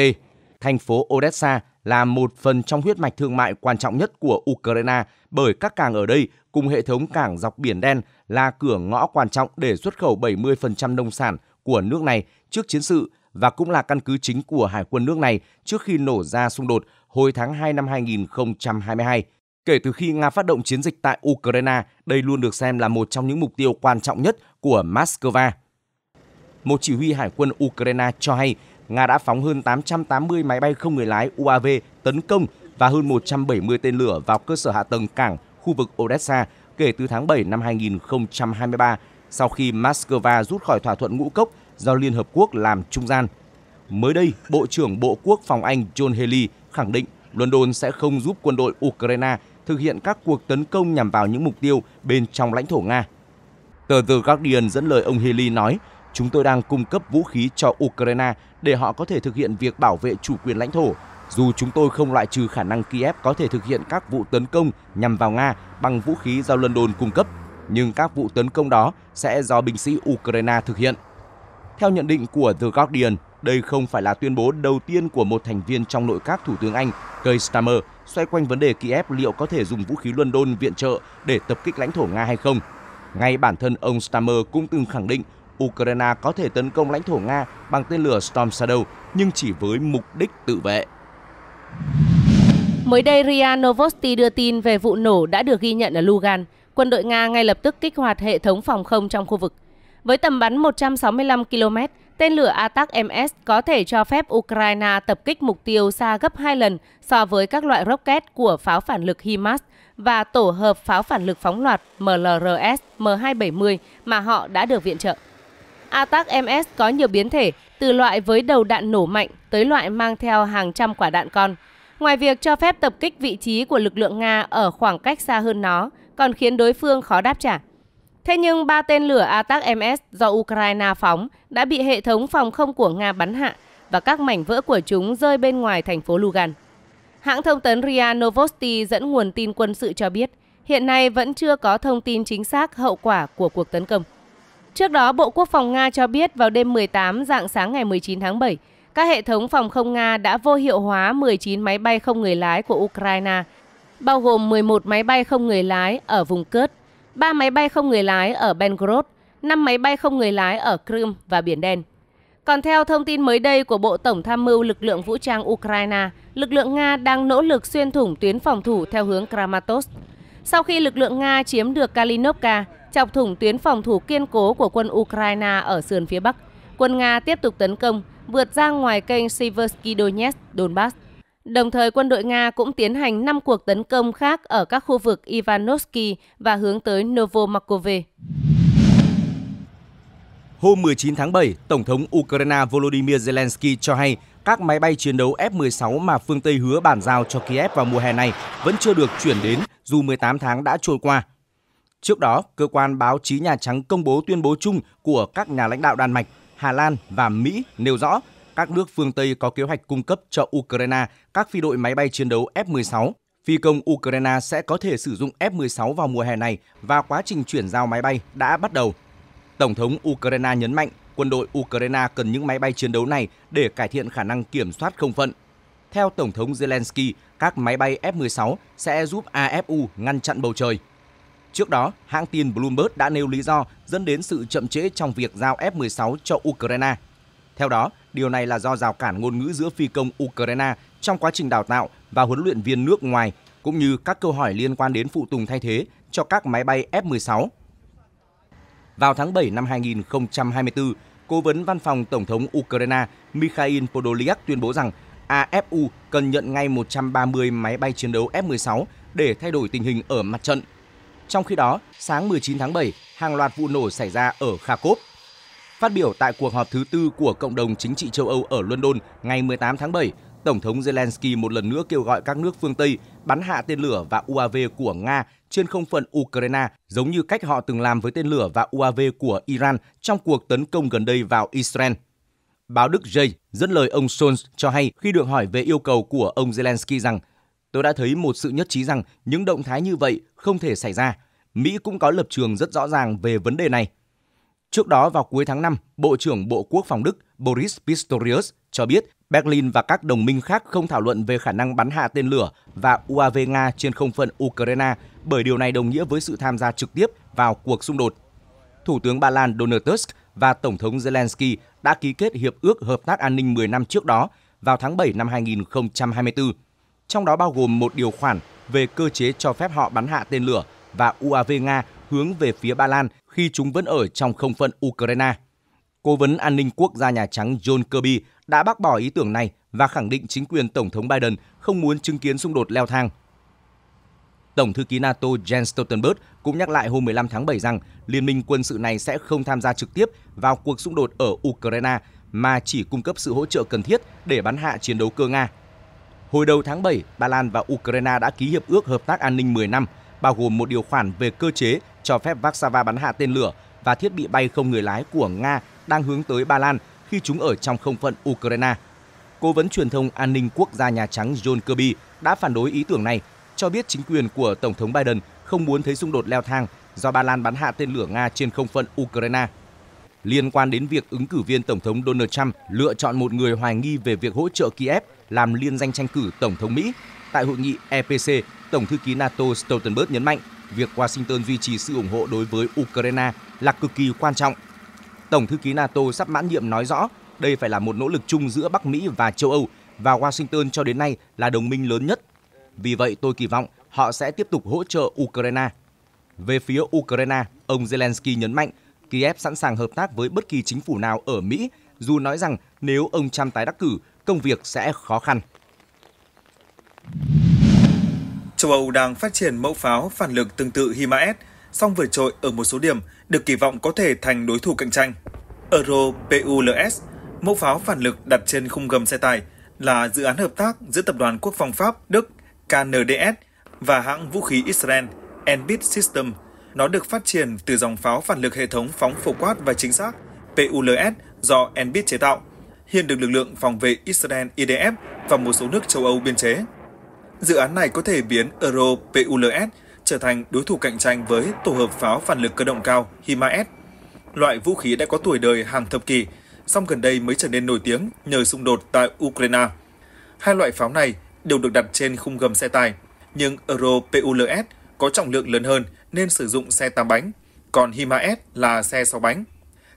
thành phố Odessa là một phần trong huyết mạch thương mại quan trọng nhất của Ukraine bởi các cảng ở đây cùng hệ thống cảng dọc Biển Đen là cửa ngõ quan trọng để xuất khẩu 70% nông sản của nước này trước chiến sự và cũng là căn cứ chính của hải quân nước này trước khi nổ ra xung đột hồi tháng 2 năm 2022. Kể từ khi Nga phát động chiến dịch tại Ukraine, đây luôn được xem là một trong những mục tiêu quan trọng nhất của Moscow. Một chỉ huy hải quân Ukraine cho hay Nga đã phóng hơn 880 máy bay không người lái UAV tấn công và hơn 170 tên lửa vào cơ sở hạ tầng cảng khu vực Odessa kể từ tháng 7 năm 2023 sau khi Moscow rút khỏi thỏa thuận ngũ cốc do Liên Hợp Quốc làm trung gian. Mới đây, Bộ trưởng Bộ Quốc phòng Anh John Haley khẳng định London sẽ không giúp quân đội Ukraine thực hiện các cuộc tấn công nhằm vào những mục tiêu bên trong lãnh thổ Nga. Tờ The Guardian dẫn lời ông Haley nói, chúng tôi đang cung cấp vũ khí cho Ukraine để họ có thể thực hiện việc bảo vệ chủ quyền lãnh thổ. Dù chúng tôi không loại trừ khả năng Kiev có thể thực hiện các vụ tấn công nhằm vào Nga bằng vũ khí do London cung cấp, nhưng các vụ tấn công đó sẽ do binh sĩ Ukraine thực hiện. Theo nhận định của The Guardian, đây không phải là tuyên bố đầu tiên của một thành viên trong nội các Thủ tướng Anh, Keir Starmer, xoay quanh vấn đề Kiev liệu có thể dùng vũ khí London viện trợ để tập kích lãnh thổ Nga hay không. Ngay bản thân ông Starmer cũng từng khẳng định Ukraine có thể tấn công lãnh thổ Nga bằng tên lửa Storm Shadow, nhưng chỉ với mục đích tự vệ. Mới đây, RIA Novosti đưa tin về vụ nổ đã được ghi nhận ở Lugan. Quân đội Nga ngay lập tức kích hoạt hệ thống phòng không trong khu vực. Với tầm bắn 165 km, tên lửa Atak-MS có thể cho phép Ukraine tập kích mục tiêu xa gấp 2 lần so với các loại rocket của pháo phản lực HIMARS và tổ hợp pháo phản lực phóng loạt MLRS M270 mà họ đã được viện trợ. ATAC MS có nhiều biến thể, từ loại với đầu đạn nổ mạnh tới loại mang theo hàng trăm quả đạn con. Ngoài việc cho phép tập kích vị trí của lực lượng Nga ở khoảng cách xa hơn nó, còn khiến đối phương khó đáp trả. Thế nhưng ba tên lửa ATAC MS do Ukraine phóng đã bị hệ thống phòng không của Nga bắn hạ và các mảnh vỡ của chúng rơi bên ngoài thành phố Lugan. Hãng thông tấn RIA Novosti dẫn nguồn tin quân sự cho biết, hiện nay vẫn chưa có thông tin chính xác hậu quả của cuộc tấn công. Trước đó, Bộ Quốc phòng Nga cho biết vào đêm 18 dạng sáng ngày 19 tháng 7, các hệ thống phòng không Nga đã vô hiệu hóa 19 máy bay không người lái của Ukraine, bao gồm 11 máy bay không người lái ở vùng Kurd, 3 máy bay không người lái ở Belgorod, 5 máy bay không người lái ở Crimea và Biển Đen. Còn theo thông tin mới đây của Bộ Tổng tham mưu lực lượng vũ trang Ukraine, lực lượng Nga đang nỗ lực xuyên thủng tuyến phòng thủ theo hướng Kramatorsk. Sau khi lực lượng Nga chiếm được Kalinovka, chọc thủng tuyến phòng thủ kiên cố của quân Ukraine ở sườn phía Bắc. Quân Nga tiếp tục tấn công, vượt ra ngoài kênh Siversky Donetsk, Donbass. Đồng thời, quân đội Nga cũng tiến hành 5 cuộc tấn công khác ở các khu vực Ivanovsky và hướng tới Novomakovye. Hôm 19 tháng 7, Tổng thống Ukraine Volodymyr Zelensky cho hay các máy bay chiến đấu F-16 mà phương Tây hứa bàn giao cho Kiev vào mùa hè này vẫn chưa được chuyển đến dù 18 tháng đã trôi qua. Trước đó, cơ quan báo chí Nhà Trắng công bố tuyên bố chung của các nhà lãnh đạo Đan Mạch, Hà Lan và Mỹ nêu rõ các nước phương Tây có kế hoạch cung cấp cho Ukraine các phi đội máy bay chiến đấu F-16. Phi công Ukraine sẽ có thể sử dụng F-16 vào mùa hè này và quá trình chuyển giao máy bay đã bắt đầu. Tổng thống Ukraine nhấn mạnh quân đội Ukraine cần những máy bay chiến đấu này để cải thiện khả năng kiểm soát không phận. Theo Tổng thống Zelensky, các máy bay F-16 sẽ giúp AFU ngăn chặn bầu trời – Trước đó, hãng tin Bloomberg đã nêu lý do dẫn đến sự chậm trễ trong việc giao F-16 cho Ukraine. Theo đó, điều này là do rào cản ngôn ngữ giữa phi công Ukraine trong quá trình đào tạo và huấn luyện viên nước ngoài, cũng như các câu hỏi liên quan đến phụ tùng thay thế cho các máy bay F-16. Vào tháng 7 năm 2024, Cố vấn Văn phòng Tổng thống Ukraine Mikhail Podolyak tuyên bố rằng AFU cần nhận ngay 130 máy bay chiến đấu F-16 để thay đổi tình hình ở mặt trận – trong khi đó, sáng 19 tháng 7, hàng loạt vụ nổ xảy ra ở Kharkov. Phát biểu tại cuộc họp thứ tư của Cộng đồng Chính trị châu Âu ở London ngày 18 tháng 7, Tổng thống Zelensky một lần nữa kêu gọi các nước phương Tây bắn hạ tên lửa và UAV của Nga trên không phận Ukraine, giống như cách họ từng làm với tên lửa và UAV của Iran trong cuộc tấn công gần đây vào Israel. Báo Đức J dẫn lời ông Scholz cho hay khi được hỏi về yêu cầu của ông Zelensky rằng tôi đã thấy một sự nhất trí rằng những động thái như vậy không thể xảy ra. Mỹ cũng có lập trường rất rõ ràng về vấn đề này. Trước đó vào cuối tháng 5, Bộ trưởng Bộ Quốc phòng Đức Boris Pistorius cho biết Berlin và các đồng minh khác không thảo luận về khả năng bắn hạ tên lửa và UAV Nga trên không phận Ukraine bởi điều này đồng nghĩa với sự tham gia trực tiếp vào cuộc xung đột. Thủ tướng Ba Lan Donald Tusk và Tổng thống Zelensky đã ký kết Hiệp ước Hợp tác An ninh 10 năm trước đó vào tháng 7 năm 2024 trong đó bao gồm một điều khoản về cơ chế cho phép họ bắn hạ tên lửa và UAV Nga hướng về phía Ba Lan khi chúng vẫn ở trong không phận Ukraine. Cố vấn an ninh quốc gia Nhà Trắng John Kirby đã bác bỏ ý tưởng này và khẳng định chính quyền Tổng thống Biden không muốn chứng kiến xung đột leo thang. Tổng thư ký NATO Jens Stoltenberg cũng nhắc lại hôm 15 tháng 7 rằng liên minh quân sự này sẽ không tham gia trực tiếp vào cuộc xung đột ở Ukraine mà chỉ cung cấp sự hỗ trợ cần thiết để bắn hạ chiến đấu cơ Nga Hồi đầu tháng 7, Ba Lan và Ukraine đã ký hiệp ước hợp tác an ninh 10 năm, bao gồm một điều khoản về cơ chế cho phép Warsaw bắn hạ tên lửa và thiết bị bay không người lái của Nga đang hướng tới Ba Lan khi chúng ở trong không phận Ukraine. Cố vấn truyền thông an ninh quốc gia Nhà Trắng John Kirby đã phản đối ý tưởng này, cho biết chính quyền của Tổng thống Biden không muốn thấy xung đột leo thang do Ba Lan bắn hạ tên lửa Nga trên không phận Ukraine. Liên quan đến việc ứng cử viên Tổng thống Donald Trump lựa chọn một người hoài nghi về việc hỗ trợ Kiev làm liên danh tranh cử Tổng thống Mỹ. Tại hội nghị EPC, Tổng thư ký NATO Stoltenberg nhấn mạnh việc Washington duy trì sự ủng hộ đối với Ukraine là cực kỳ quan trọng. Tổng thư ký NATO sắp mãn nhiệm nói rõ đây phải là một nỗ lực chung giữa Bắc Mỹ và châu Âu và Washington cho đến nay là đồng minh lớn nhất. Vì vậy tôi kỳ vọng họ sẽ tiếp tục hỗ trợ Ukraine. Về phía Ukraine, ông Zelensky nhấn mạnh Kiev sẵn sàng hợp tác với bất kỳ chính phủ nào ở Mỹ, dù nói rằng nếu ông Trump tái đắc cử, công việc sẽ khó khăn. Châu Âu đang phát triển mẫu pháo phản lực tương tự HIMARS, song vượt trội ở một số điểm được kỳ vọng có thể thành đối thủ cạnh tranh. Euro PULS, mẫu pháo phản lực đặt trên khung gầm xe tải, là dự án hợp tác giữa Tập đoàn Quốc phòng Pháp Đức KNDS và hãng vũ khí Israel Enbit System. Nó được phát triển từ dòng pháo phản lực hệ thống phóng phổ quát và chính xác PULS do Enbit chế tạo hiện được lực lượng phòng vệ Israel IDF e và một số nước châu Âu biên chế. Dự án này có thể biến Euro PULS trở thành đối thủ cạnh tranh với tổ hợp pháo phản lực cơ động cao HIMARS. Loại vũ khí đã có tuổi đời hàng thập kỷ, song gần đây mới trở nên nổi tiếng nhờ xung đột tại Ukraine. Hai loại pháo này đều được đặt trên khung gầm xe tải, nhưng Euro PULS có trọng lượng lớn hơn nên sử dụng xe 8 bánh, còn HIMARS là xe 6 bánh.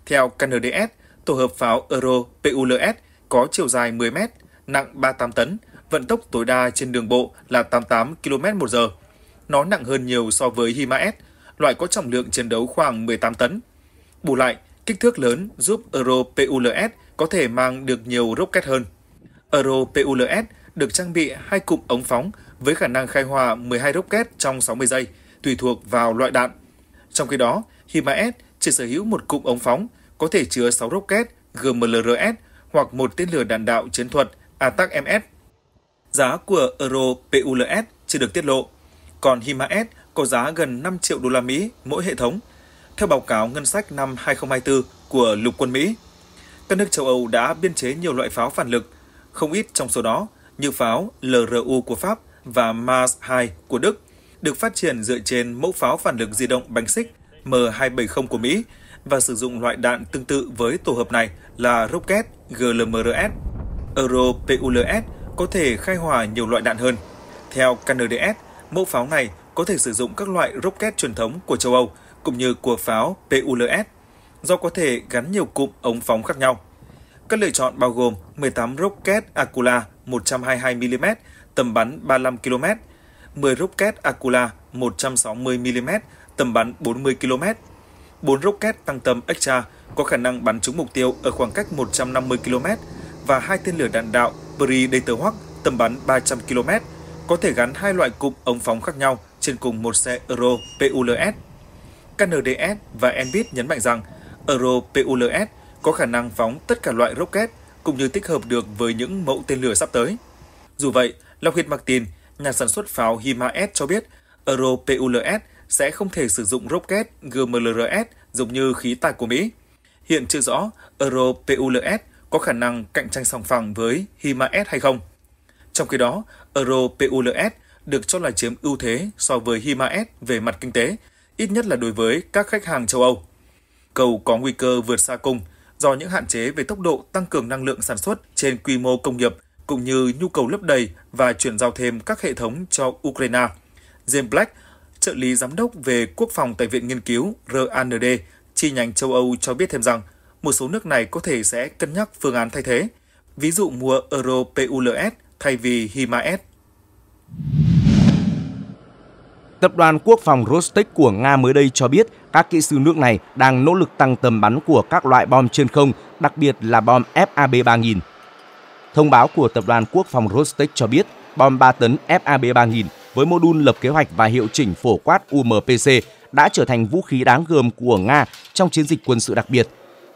Theo KNDS, tổ hợp pháo Euro PULS có chiều dài 10 m, nặng 38 tấn, vận tốc tối đa trên đường bộ là 88 km h Nó nặng hơn nhiều so với Hima S, loại có trọng lượng chiến đấu khoảng 18 tấn. Bù lại, kích thước lớn giúp Euro PULS có thể mang được nhiều rocket hơn. Euro PULS được trang bị hai cụm ống phóng với khả năng khai hỏa 12 rocket trong 60 giây, tùy thuộc vào loại đạn. Trong khi đó, Hima S chỉ sở hữu một cụm ống phóng có thể chứa 6 rocket GMLRS hoặc một tên lửa đạn đạo chiến thuật ATAC-MS. Giá của Euro PULS chưa được tiết lộ, còn HIMARS có giá gần 5 triệu đô la Mỹ mỗi hệ thống, theo báo cáo ngân sách năm 2024 của Lục quân Mỹ. Các nước châu Âu đã biên chế nhiều loại pháo phản lực, không ít trong số đó như pháo LRU của Pháp và Mars 2 của Đức, được phát triển dựa trên mẫu pháo phản lực di động bánh xích M270 của Mỹ và sử dụng loại đạn tương tự với tổ hợp này là Rocket GLMRS. Euro-PULS có thể khai hỏa nhiều loại đạn hơn. Theo KNDS, mẫu pháo này có thể sử dụng các loại rocket truyền thống của châu Âu cũng như của pháo PULS do có thể gắn nhiều cụm ống phóng khác nhau. Các lựa chọn bao gồm 18 rocket Akula 122mm tầm bắn 35 km, 10 rocket Akula 160mm tầm bắn 40 km, 4 rocket tăng tầm extra có khả năng bắn trúng mục tiêu ở khoảng cách 150 km và hai tên lửa đạn đạo Bri Data tầm bắn 300 km, có thể gắn hai loại cụm ống phóng khác nhau trên cùng một xe Euro PULS. KNDS và Enbit nhấn mạnh rằng Euro PULS có khả năng phóng tất cả loại rocket cũng như tích hợp được với những mẫu tên lửa sắp tới. Dù vậy, Lockheed Martin, nhà sản xuất pháo HIMARS cho biết Euro PULS sẽ không thể sử dụng rocket GMLRS giống như khí tài của Mỹ. Hiện chưa rõ Euro-PULS có khả năng cạnh tranh song phẳng với HIMARS hay không. Trong khi đó, Euro-PULS được cho là chiếm ưu thế so với HIMARS về mặt kinh tế, ít nhất là đối với các khách hàng châu Âu. Cầu có nguy cơ vượt xa cung do những hạn chế về tốc độ tăng cường năng lượng sản xuất trên quy mô công nghiệp cũng như nhu cầu lấp đầy và chuyển giao thêm các hệ thống cho Ukraine. James Black, trợ lý giám đốc về quốc phòng tại Viện Nghiên cứu RAND chi nhánh châu Âu cho biết thêm rằng một số nước này có thể sẽ cân nhắc phương án thay thế, ví dụ mua Euro PULS thay vì HIMARS. Tập đoàn Quốc phòng Rostec của Nga mới đây cho biết các kỹ sư nước này đang nỗ lực tăng tầm bắn của các loại bom trên không, đặc biệt là bom FAB-3000. Thông báo của Tập đoàn Quốc phòng Rostec cho biết bom 3 tấn FAB-3000 với mô đun lập kế hoạch và hiệu chỉnh phổ quát UMPC đã trở thành vũ khí đáng gờm của Nga trong chiến dịch quân sự đặc biệt.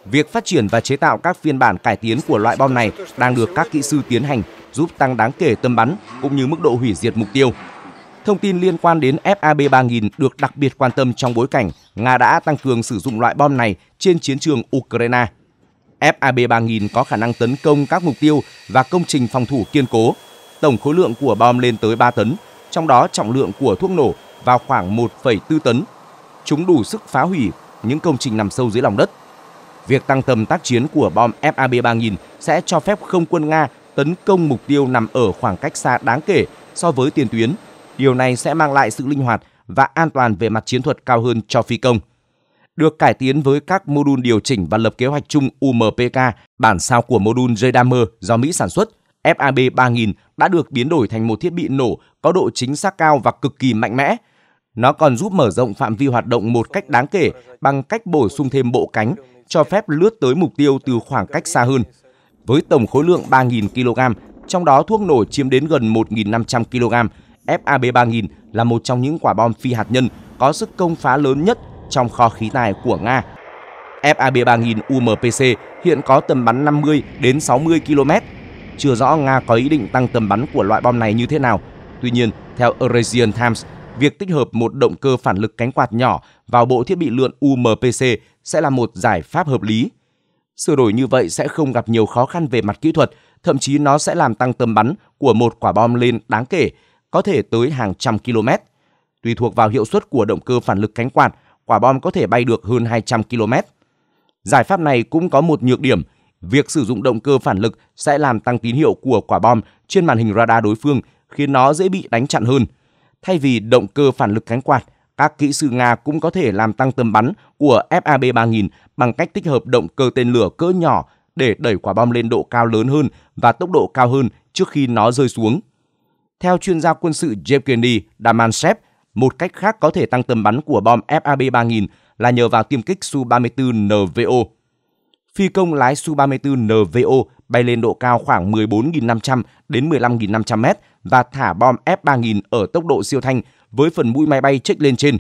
Việc phát triển và chế tạo các phiên bản cải tiến của loại bom này đang được các kỹ sư tiến hành, giúp tăng đáng kể tầm bắn cũng như mức độ hủy diệt mục tiêu. Thông tin liên quan đến FAB 3000 được đặc biệt quan tâm trong bối cảnh Nga đã tăng cường sử dụng loại bom này trên chiến trường Ukraine. FAB 3000 có khả năng tấn công các mục tiêu và công trình phòng thủ kiên cố. Tổng khối lượng của bom lên tới 3 tấn trong đó trọng lượng của thuốc nổ vào khoảng 1,4 tấn. Chúng đủ sức phá hủy những công trình nằm sâu dưới lòng đất. Việc tăng tầm tác chiến của bom FAB-3000 sẽ cho phép không quân Nga tấn công mục tiêu nằm ở khoảng cách xa đáng kể so với tiền tuyến. Điều này sẽ mang lại sự linh hoạt và an toàn về mặt chiến thuật cao hơn cho phi công. Được cải tiến với các mô đun điều chỉnh và lập kế hoạch chung UMPK, bản sao của mô đun JDAMER do Mỹ sản xuất FAB 3000 đã được biến đổi thành một thiết bị nổ có độ chính xác cao và cực kỳ mạnh mẽ. Nó còn giúp mở rộng phạm vi hoạt động một cách đáng kể bằng cách bổ sung thêm bộ cánh, cho phép lướt tới mục tiêu từ khoảng cách xa hơn. Với tổng khối lượng 3.000 kg, trong đó thuốc nổ chiếm đến gần 1.500 kg, FAB 3000 là một trong những quả bom phi hạt nhân có sức công phá lớn nhất trong kho khí tài của Nga. FAB 3000 UMPC hiện có tầm bắn 50 đến 60 km chưa rõ Nga có ý định tăng tầm bắn của loại bom này như thế nào. Tuy nhiên, theo Eurasian Times, việc tích hợp một động cơ phản lực cánh quạt nhỏ vào bộ thiết bị lượn UMPC sẽ là một giải pháp hợp lý. Sửa đổi như vậy sẽ không gặp nhiều khó khăn về mặt kỹ thuật, thậm chí nó sẽ làm tăng tầm bắn của một quả bom lên đáng kể, có thể tới hàng trăm km. Tùy thuộc vào hiệu suất của động cơ phản lực cánh quạt, quả bom có thể bay được hơn 200 km. Giải pháp này cũng có một nhược điểm – Việc sử dụng động cơ phản lực sẽ làm tăng tín hiệu của quả bom trên màn hình radar đối phương, khiến nó dễ bị đánh chặn hơn. Thay vì động cơ phản lực cánh quạt, các kỹ sư Nga cũng có thể làm tăng tầm bắn của FAB-3000 bằng cách tích hợp động cơ tên lửa cỡ nhỏ để đẩy quả bom lên độ cao lớn hơn và tốc độ cao hơn trước khi nó rơi xuống. Theo chuyên gia quân sự Yevgeny Damansev, một cách khác có thể tăng tầm bắn của bom FAB-3000 là nhờ vào tiêm kích Su-34 NVO phi công lái Su-34 NVO bay lên độ cao khoảng 14.500 đến 15.500 mét và thả bom F-3000 ở tốc độ siêu thanh với phần mũi máy bay chếch lên trên.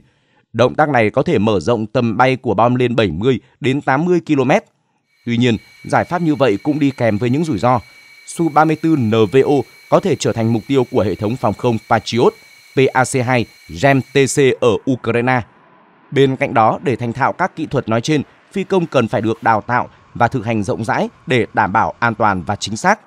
Động tác này có thể mở rộng tầm bay của bom lên 70 đến 80 km. Tuy nhiên, giải pháp như vậy cũng đi kèm với những rủi ro. Su-34 NVO có thể trở thành mục tiêu của hệ thống phòng không Patriot PAC-2 GEM-TC ở Ukraine. Bên cạnh đó, để thành thạo các kỹ thuật nói trên, phi công cần phải được đào tạo và thực hành rộng rãi để đảm bảo an toàn và chính xác.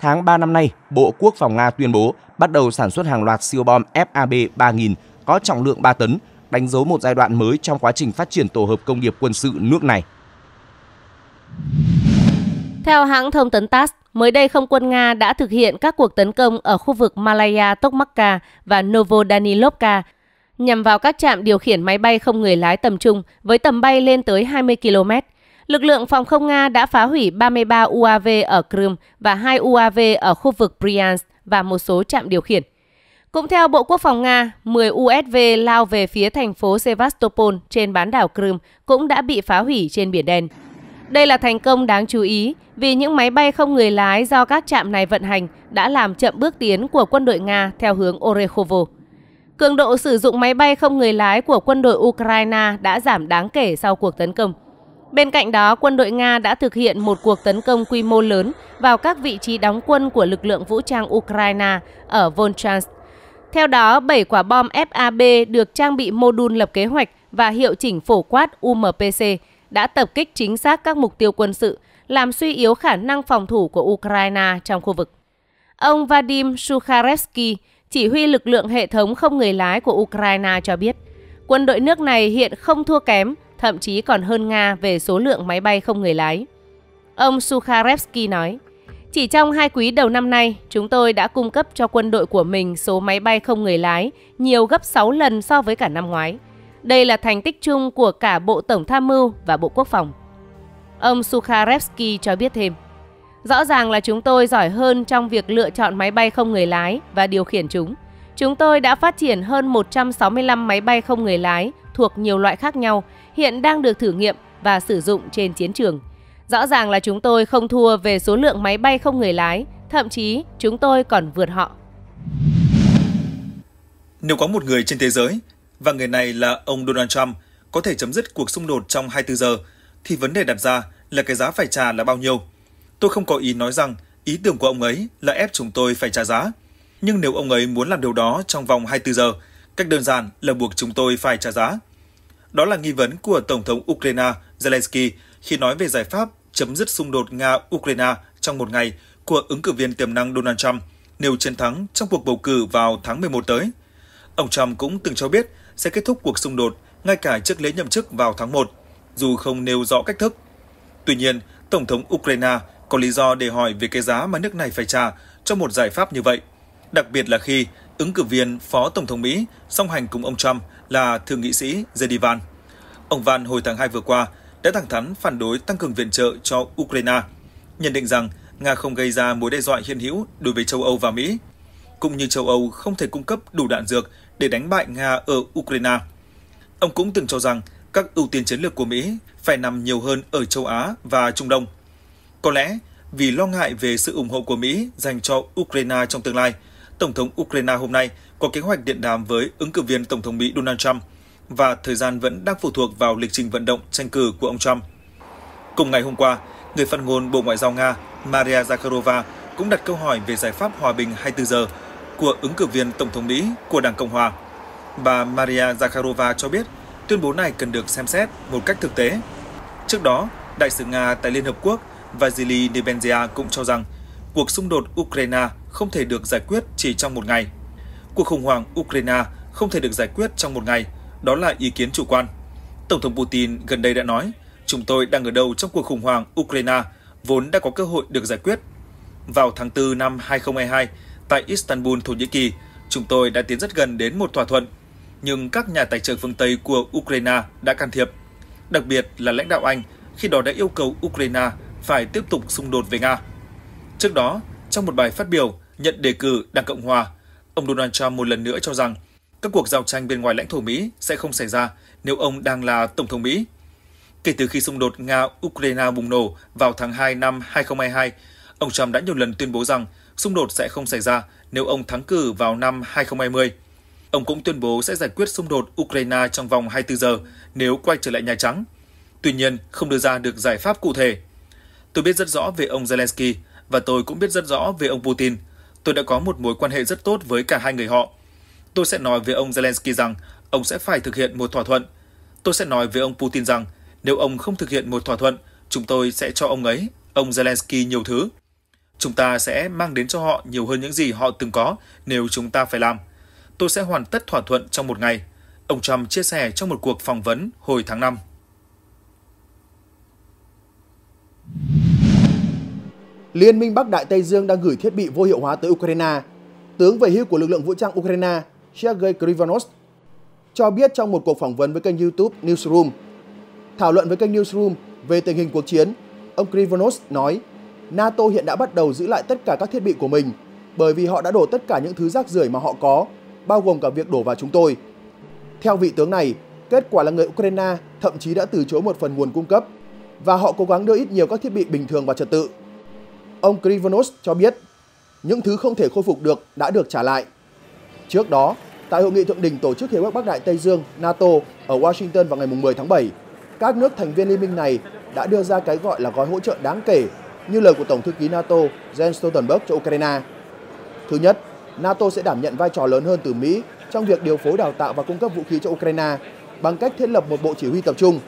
Tháng 3 năm nay, Bộ Quốc phòng Nga tuyên bố bắt đầu sản xuất hàng loạt siêu bom FAB 3000 có trọng lượng 3 tấn, đánh dấu một giai đoạn mới trong quá trình phát triển tổ hợp công nghiệp quân sự nước này. Theo hãng thông tấn TASS, mới đây không quân Nga đã thực hiện các cuộc tấn công ở khu vực Malaya Tokmakka và Novodanilovka nhằm vào các trạm điều khiển máy bay không người lái tầm trung với tầm bay lên tới 20 km – Lực lượng phòng không Nga đã phá hủy 33 UAV ở Crimea và 2 UAV ở khu vực Bryansk và một số trạm điều khiển. Cũng theo Bộ Quốc phòng Nga, 10 USV lao về phía thành phố Sevastopol trên bán đảo Crimea cũng đã bị phá hủy trên Biển Đen. Đây là thành công đáng chú ý vì những máy bay không người lái do các trạm này vận hành đã làm chậm bước tiến của quân đội Nga theo hướng Orekhovo. Cường độ sử dụng máy bay không người lái của quân đội Ukraine đã giảm đáng kể sau cuộc tấn công. Bên cạnh đó, quân đội Nga đã thực hiện một cuộc tấn công quy mô lớn vào các vị trí đóng quân của lực lượng vũ trang Ukraine ở Volchansk. Theo đó, 7 quả bom FAB được trang bị mô đun lập kế hoạch và hiệu chỉnh phổ quát UMPC đã tập kích chính xác các mục tiêu quân sự, làm suy yếu khả năng phòng thủ của Ukraine trong khu vực. Ông Vadim Sukharevsky, chỉ huy lực lượng hệ thống không người lái của Ukraine cho biết, quân đội nước này hiện không thua kém thậm chí còn hơn Nga về số lượng máy bay không người lái. Ông Sukharevsky nói, chỉ trong hai quý đầu năm nay, chúng tôi đã cung cấp cho quân đội của mình số máy bay không người lái nhiều gấp 6 lần so với cả năm ngoái. Đây là thành tích chung của cả Bộ Tổng Tham mưu và Bộ Quốc phòng. Ông Sukharevsky cho biết thêm, rõ ràng là chúng tôi giỏi hơn trong việc lựa chọn máy bay không người lái và điều khiển chúng. Chúng tôi đã phát triển hơn 165 máy bay không người lái thuộc nhiều loại khác nhau hiện đang được thử nghiệm và sử dụng trên chiến trường. Rõ ràng là chúng tôi không thua về số lượng máy bay không người lái, thậm chí chúng tôi còn vượt họ. Nếu có một người trên thế giới, và người này là ông Donald Trump, có thể chấm dứt cuộc xung đột trong 24 giờ, thì vấn đề đặt ra là cái giá phải trả là bao nhiêu. Tôi không có ý nói rằng ý tưởng của ông ấy là ép chúng tôi phải trả giá. Nhưng nếu ông ấy muốn làm điều đó trong vòng 24 giờ, cách đơn giản là buộc chúng tôi phải trả giá. Đó là nghi vấn của Tổng thống Ukraine Zelensky khi nói về giải pháp chấm dứt xung đột Nga-Ukraine trong một ngày của ứng cử viên tiềm năng Donald Trump nếu chiến thắng trong cuộc bầu cử vào tháng 11 tới. Ông Trump cũng từng cho biết sẽ kết thúc cuộc xung đột ngay cả trước lễ nhậm chức vào tháng 1, dù không nêu rõ cách thức. Tuy nhiên, Tổng thống Ukraine có lý do để hỏi về cái giá mà nước này phải trả cho một giải pháp như vậy, đặc biệt là khi ứng cử viên Phó Tổng thống Mỹ song hành cùng ông Trump là thượng nghị sĩ Jedi Van. Ông Van hồi tháng 2 vừa qua đã thẳng thắn phản đối tăng cường viện trợ cho Ukraine, nhận định rằng Nga không gây ra mối đe dọa hiện hữu đối với châu Âu và Mỹ, cũng như châu Âu không thể cung cấp đủ đạn dược để đánh bại Nga ở Ukraine. Ông cũng từng cho rằng các ưu tiên chiến lược của Mỹ phải nằm nhiều hơn ở châu Á và Trung Đông. Có lẽ vì lo ngại về sự ủng hộ của Mỹ dành cho Ukraine trong tương lai – Tổng thống Ukraine hôm nay có kế hoạch điện đàm với ứng cử viên Tổng thống Mỹ Donald Trump và thời gian vẫn đang phụ thuộc vào lịch trình vận động tranh cử của ông Trump. Cùng ngày hôm qua, người phát ngôn Bộ Ngoại giao Nga Maria Zakharova cũng đặt câu hỏi về giải pháp hòa bình 24 giờ của ứng cử viên Tổng thống Mỹ của Đảng Cộng Hòa. Bà Maria Zakharova cho biết tuyên bố này cần được xem xét một cách thực tế. Trước đó, Đại sứ Nga tại Liên Hợp Quốc Vasily Nebenzia cũng cho rằng cuộc xung đột Ukraine không thể được giải quyết chỉ trong một ngày. Cuộc khủng hoảng Ukraine không thể được giải quyết trong một ngày, đó là ý kiến chủ quan. Tổng thống Putin gần đây đã nói, chúng tôi đang ở đầu trong cuộc khủng hoảng Ukraine, vốn đã có cơ hội được giải quyết. Vào tháng 4 năm 2022, tại Istanbul, Thổ Nhĩ Kỳ, chúng tôi đã tiến rất gần đến một thỏa thuận, nhưng các nhà tài trợ phương Tây của Ukraine đã can thiệp, đặc biệt là lãnh đạo Anh khi đó đã yêu cầu Ukraine phải tiếp tục xung đột với Nga. Trước đó, trong một bài phát biểu, nhận đề cử Đảng Cộng Hòa, ông Donald Trump một lần nữa cho rằng các cuộc giao tranh bên ngoài lãnh thổ Mỹ sẽ không xảy ra nếu ông đang là Tổng thống Mỹ. Kể từ khi xung đột Nga-Ukraine bùng nổ vào tháng 2 năm 2022, ông Trump đã nhiều lần tuyên bố rằng xung đột sẽ không xảy ra nếu ông thắng cử vào năm 2020. Ông cũng tuyên bố sẽ giải quyết xung đột Ukraine trong vòng 24 giờ nếu quay trở lại Nhà Trắng. Tuy nhiên, không đưa ra được giải pháp cụ thể. Tôi biết rất rõ về ông Zelensky và tôi cũng biết rất rõ về ông Putin – Tôi đã có một mối quan hệ rất tốt với cả hai người họ. Tôi sẽ nói với ông Zelensky rằng ông sẽ phải thực hiện một thỏa thuận. Tôi sẽ nói với ông Putin rằng nếu ông không thực hiện một thỏa thuận, chúng tôi sẽ cho ông ấy, ông Zelensky nhiều thứ. Chúng ta sẽ mang đến cho họ nhiều hơn những gì họ từng có nếu chúng ta phải làm. Tôi sẽ hoàn tất thỏa thuận trong một ngày. Ông Trump chia sẻ trong một cuộc phỏng vấn hồi tháng 5. Liên minh Bắc Đại Tây Dương đang gửi thiết bị vô hiệu hóa tới Ukraine. Tướng về hưu của lực lượng vũ trang Ukraine Sergei Krivanos cho biết trong một cuộc phỏng vấn với kênh YouTube Newsroom. Thảo luận với kênh Newsroom về tình hình cuộc chiến, ông Krivanos nói NATO hiện đã bắt đầu giữ lại tất cả các thiết bị của mình bởi vì họ đã đổ tất cả những thứ rác rưởi mà họ có, bao gồm cả việc đổ vào chúng tôi. Theo vị tướng này, kết quả là người Ukraine thậm chí đã từ chối một phần nguồn cung cấp và họ cố gắng đưa ít nhiều các thiết bị bình thường vào trật tự Ông Krivonos cho biết những thứ không thể khôi phục được đã được trả lại. Trước đó, tại hội nghị thượng đỉnh tổ chức Hiệp ước Bắc Đại Tây Dương NATO ở Washington vào ngày 10 tháng 7, các nước thành viên liên minh này đã đưa ra cái gọi là gói hỗ trợ đáng kể như lời của Tổng thư ký NATO Jens Stoltenberg cho Ukraine. Thứ nhất, NATO sẽ đảm nhận vai trò lớn hơn từ Mỹ trong việc điều phối đào tạo và cung cấp vũ khí cho Ukraine bằng cách thiết lập một bộ chỉ huy tập trung.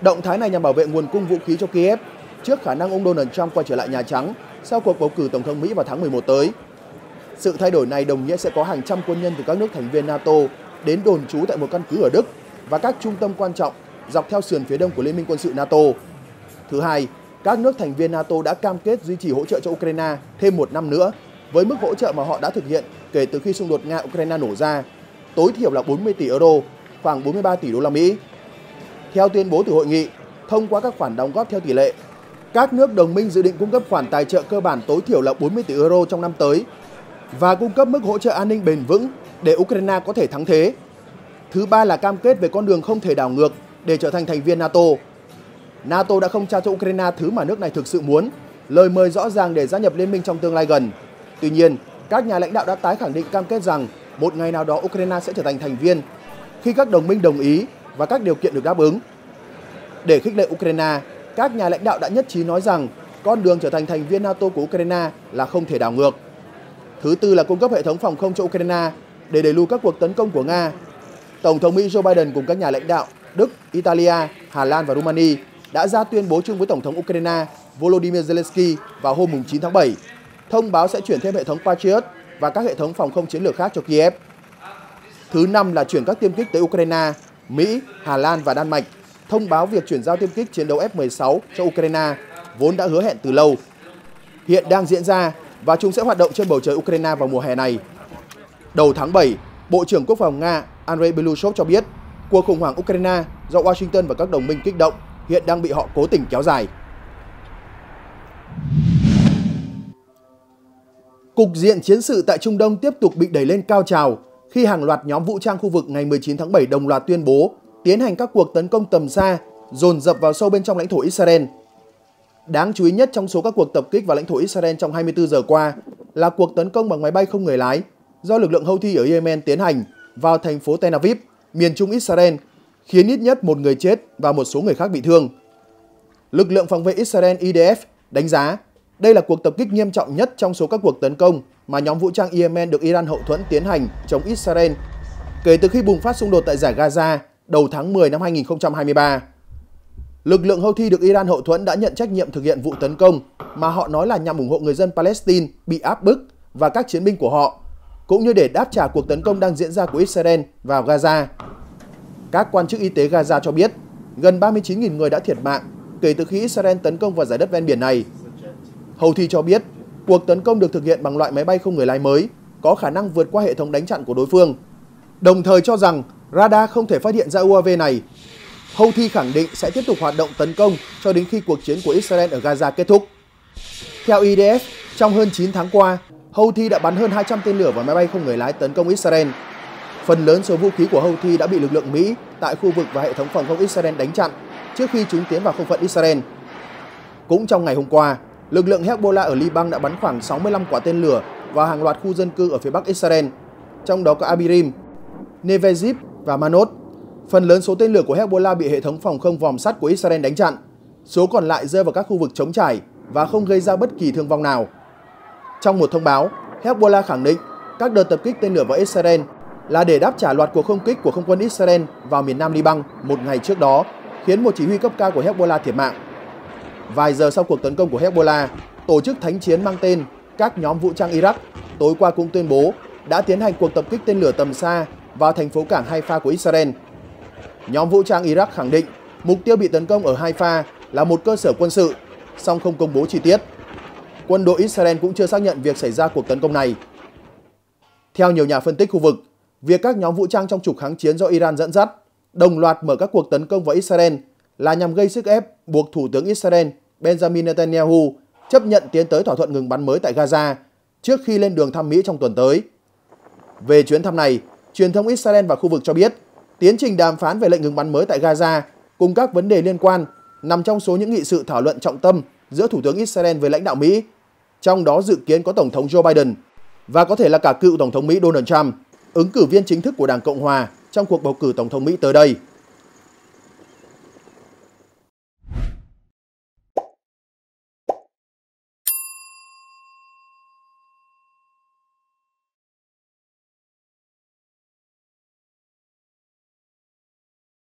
Động thái này nhằm bảo vệ nguồn cung vũ khí cho Kiev trước khả năng ông Donald Trump quay trở lại Nhà Trắng sau cuộc bầu cử Tổng thống Mỹ vào tháng 11 tới. Sự thay đổi này đồng nghĩa sẽ có hàng trăm quân nhân từ các nước thành viên NATO đến đồn trú tại một căn cứ ở Đức và các trung tâm quan trọng dọc theo sườn phía đông của Liên minh quân sự NATO. Thứ hai, các nước thành viên NATO đã cam kết duy trì hỗ trợ cho Ukraine thêm một năm nữa với mức hỗ trợ mà họ đã thực hiện kể từ khi xung đột Nga-Ukraine nổ ra, tối thiểu là 40 tỷ euro, khoảng 43 tỷ đô la Mỹ. Theo tuyên bố từ hội nghị, thông qua các khoản đóng góp theo tỷ lệ các nước đồng minh dự định cung cấp khoản tài trợ cơ bản tối thiểu là 40 tỷ euro trong năm tới và cung cấp mức hỗ trợ an ninh bền vững để Ukraine có thể thắng thế. Thứ ba là cam kết về con đường không thể đảo ngược để trở thành thành viên NATO. NATO đã không trao cho Ukraine thứ mà nước này thực sự muốn, lời mời rõ ràng để gia nhập liên minh trong tương lai gần. Tuy nhiên, các nhà lãnh đạo đã tái khẳng định cam kết rằng một ngày nào đó Ukraine sẽ trở thành thành viên khi các đồng minh đồng ý và các điều kiện được đáp ứng. Để khích lệ Ukraine, các nhà lãnh đạo đã nhất trí nói rằng con đường trở thành thành viên NATO của Ukraine là không thể đảo ngược. Thứ tư là cung cấp hệ thống phòng không cho Ukraine để đẩy lùi các cuộc tấn công của Nga. Tổng thống Mỹ Joe Biden cùng các nhà lãnh đạo Đức, Italia, Hà Lan và Rumani đã ra tuyên bố chung với Tổng thống Ukraine Volodymyr Zelensky vào hôm 9 tháng 7, thông báo sẽ chuyển thêm hệ thống Patriot và các hệ thống phòng không chiến lược khác cho Kiev. Thứ năm là chuyển các tiêm kích tới Ukraine, Mỹ, Hà Lan và Đan Mạch thông báo việc chuyển giao tiêm kích chiến đấu F-16 cho Ukraine, vốn đã hứa hẹn từ lâu. Hiện đang diễn ra và chúng sẽ hoạt động trên bầu trời Ukraine vào mùa hè này. Đầu tháng 7, Bộ trưởng Quốc phòng Nga Andrei Belushov cho biết cuộc khủng hoảng Ukraine do Washington và các đồng minh kích động hiện đang bị họ cố tình kéo dài. Cục diện chiến sự tại Trung Đông tiếp tục bị đẩy lên cao trào khi hàng loạt nhóm vũ trang khu vực ngày 19 tháng 7 đồng loạt tuyên bố tiến hành các cuộc tấn công tầm xa dồn dập vào sâu bên trong lãnh thổ Israel. Đáng chú ý nhất trong số các cuộc tập kích vào lãnh thổ Israel trong 24 giờ qua là cuộc tấn công bằng máy bay không người lái do lực lượng Houthi ở Yemen tiến hành vào thành phố Tel Aviv, miền trung Israel, khiến ít nhất một người chết và một số người khác bị thương. Lực lượng phòng vệ Israel IDF đánh giá đây là cuộc tập kích nghiêm trọng nhất trong số các cuộc tấn công mà nhóm vũ trang Yemen được Iran hậu thuẫn tiến hành chống Israel kể từ khi bùng phát xung đột tại giải Gaza đầu tháng 10 năm 2023. Lực lượng Houthi được Iran hậu thuẫn đã nhận trách nhiệm thực hiện vụ tấn công mà họ nói là nhằm ủng hộ người dân Palestine bị áp bức và các chiến binh của họ, cũng như để đáp trả cuộc tấn công đang diễn ra của Israel vào Gaza. Các quan chức y tế Gaza cho biết, gần 39.000 người đã thiệt mạng kể từ khi Israel tấn công vào giải đất ven biển này. Houthi cho biết, cuộc tấn công được thực hiện bằng loại máy bay không người lái mới, có khả năng vượt qua hệ thống đánh chặn của đối phương. Đồng thời cho rằng radar không thể phát hiện ra UAV này. Houthi khẳng định sẽ tiếp tục hoạt động tấn công cho đến khi cuộc chiến của Israel ở Gaza kết thúc. Theo IDF, trong hơn 9 tháng qua, Houthi đã bắn hơn 200 tên lửa và máy bay không người lái tấn công Israel. Phần lớn số vũ khí của Houthi đã bị lực lượng Mỹ tại khu vực và hệ thống phòng không Israel đánh chặn trước khi chúng tiến vào không phận Israel. Cũng trong ngày hôm qua, lực lượng Hezbollah ở Liban đã bắn khoảng 65 quả tên lửa vào hàng loạt khu dân cư ở phía bắc Israel, trong đó có Abirim, Nevezib và Manot. Phần lớn số tên lửa của Hezbollah bị hệ thống phòng không vòm sắt của Israel đánh chặn. Số còn lại rơi vào các khu vực chống trải và không gây ra bất kỳ thương vong nào. Trong một thông báo, Hezbollah khẳng định các đợt tập kích tên lửa vào Israel là để đáp trả loạt cuộc không kích của không quân Israel vào miền nam Liban một ngày trước đó, khiến một chỉ huy cấp cao của Hezbollah thiệt mạng. Vài giờ sau cuộc tấn công của Hezbollah, tổ chức thánh chiến mang tên các nhóm vũ trang Iraq tối qua cũng tuyên bố đã tiến hành cuộc tập kích tên lửa tầm xa vào thành phố cảng Haifa của Israel. Nhóm vũ trang Iraq khẳng định mục tiêu bị tấn công ở Haifa là một cơ sở quân sự, song không công bố chi tiết. Quân đội Israel cũng chưa xác nhận việc xảy ra cuộc tấn công này. Theo nhiều nhà phân tích khu vực, việc các nhóm vũ trang trong trục kháng chiến do Iran dẫn dắt đồng loạt mở các cuộc tấn công vào Israel là nhằm gây sức ép buộc Thủ tướng Israel Benjamin Netanyahu chấp nhận tiến tới thỏa thuận ngừng bắn mới tại Gaza trước khi lên đường thăm Mỹ trong tuần tới. Về chuyến thăm này, truyền thông Israel và khu vực cho biết tiến trình đàm phán về lệnh ngừng bắn mới tại Gaza cùng các vấn đề liên quan nằm trong số những nghị sự thảo luận trọng tâm giữa Thủ tướng Israel với lãnh đạo Mỹ, trong đó dự kiến có Tổng thống Joe Biden và có thể là cả cựu Tổng thống Mỹ Donald Trump, ứng cử viên chính thức của Đảng Cộng Hòa trong cuộc bầu cử Tổng thống Mỹ tới đây.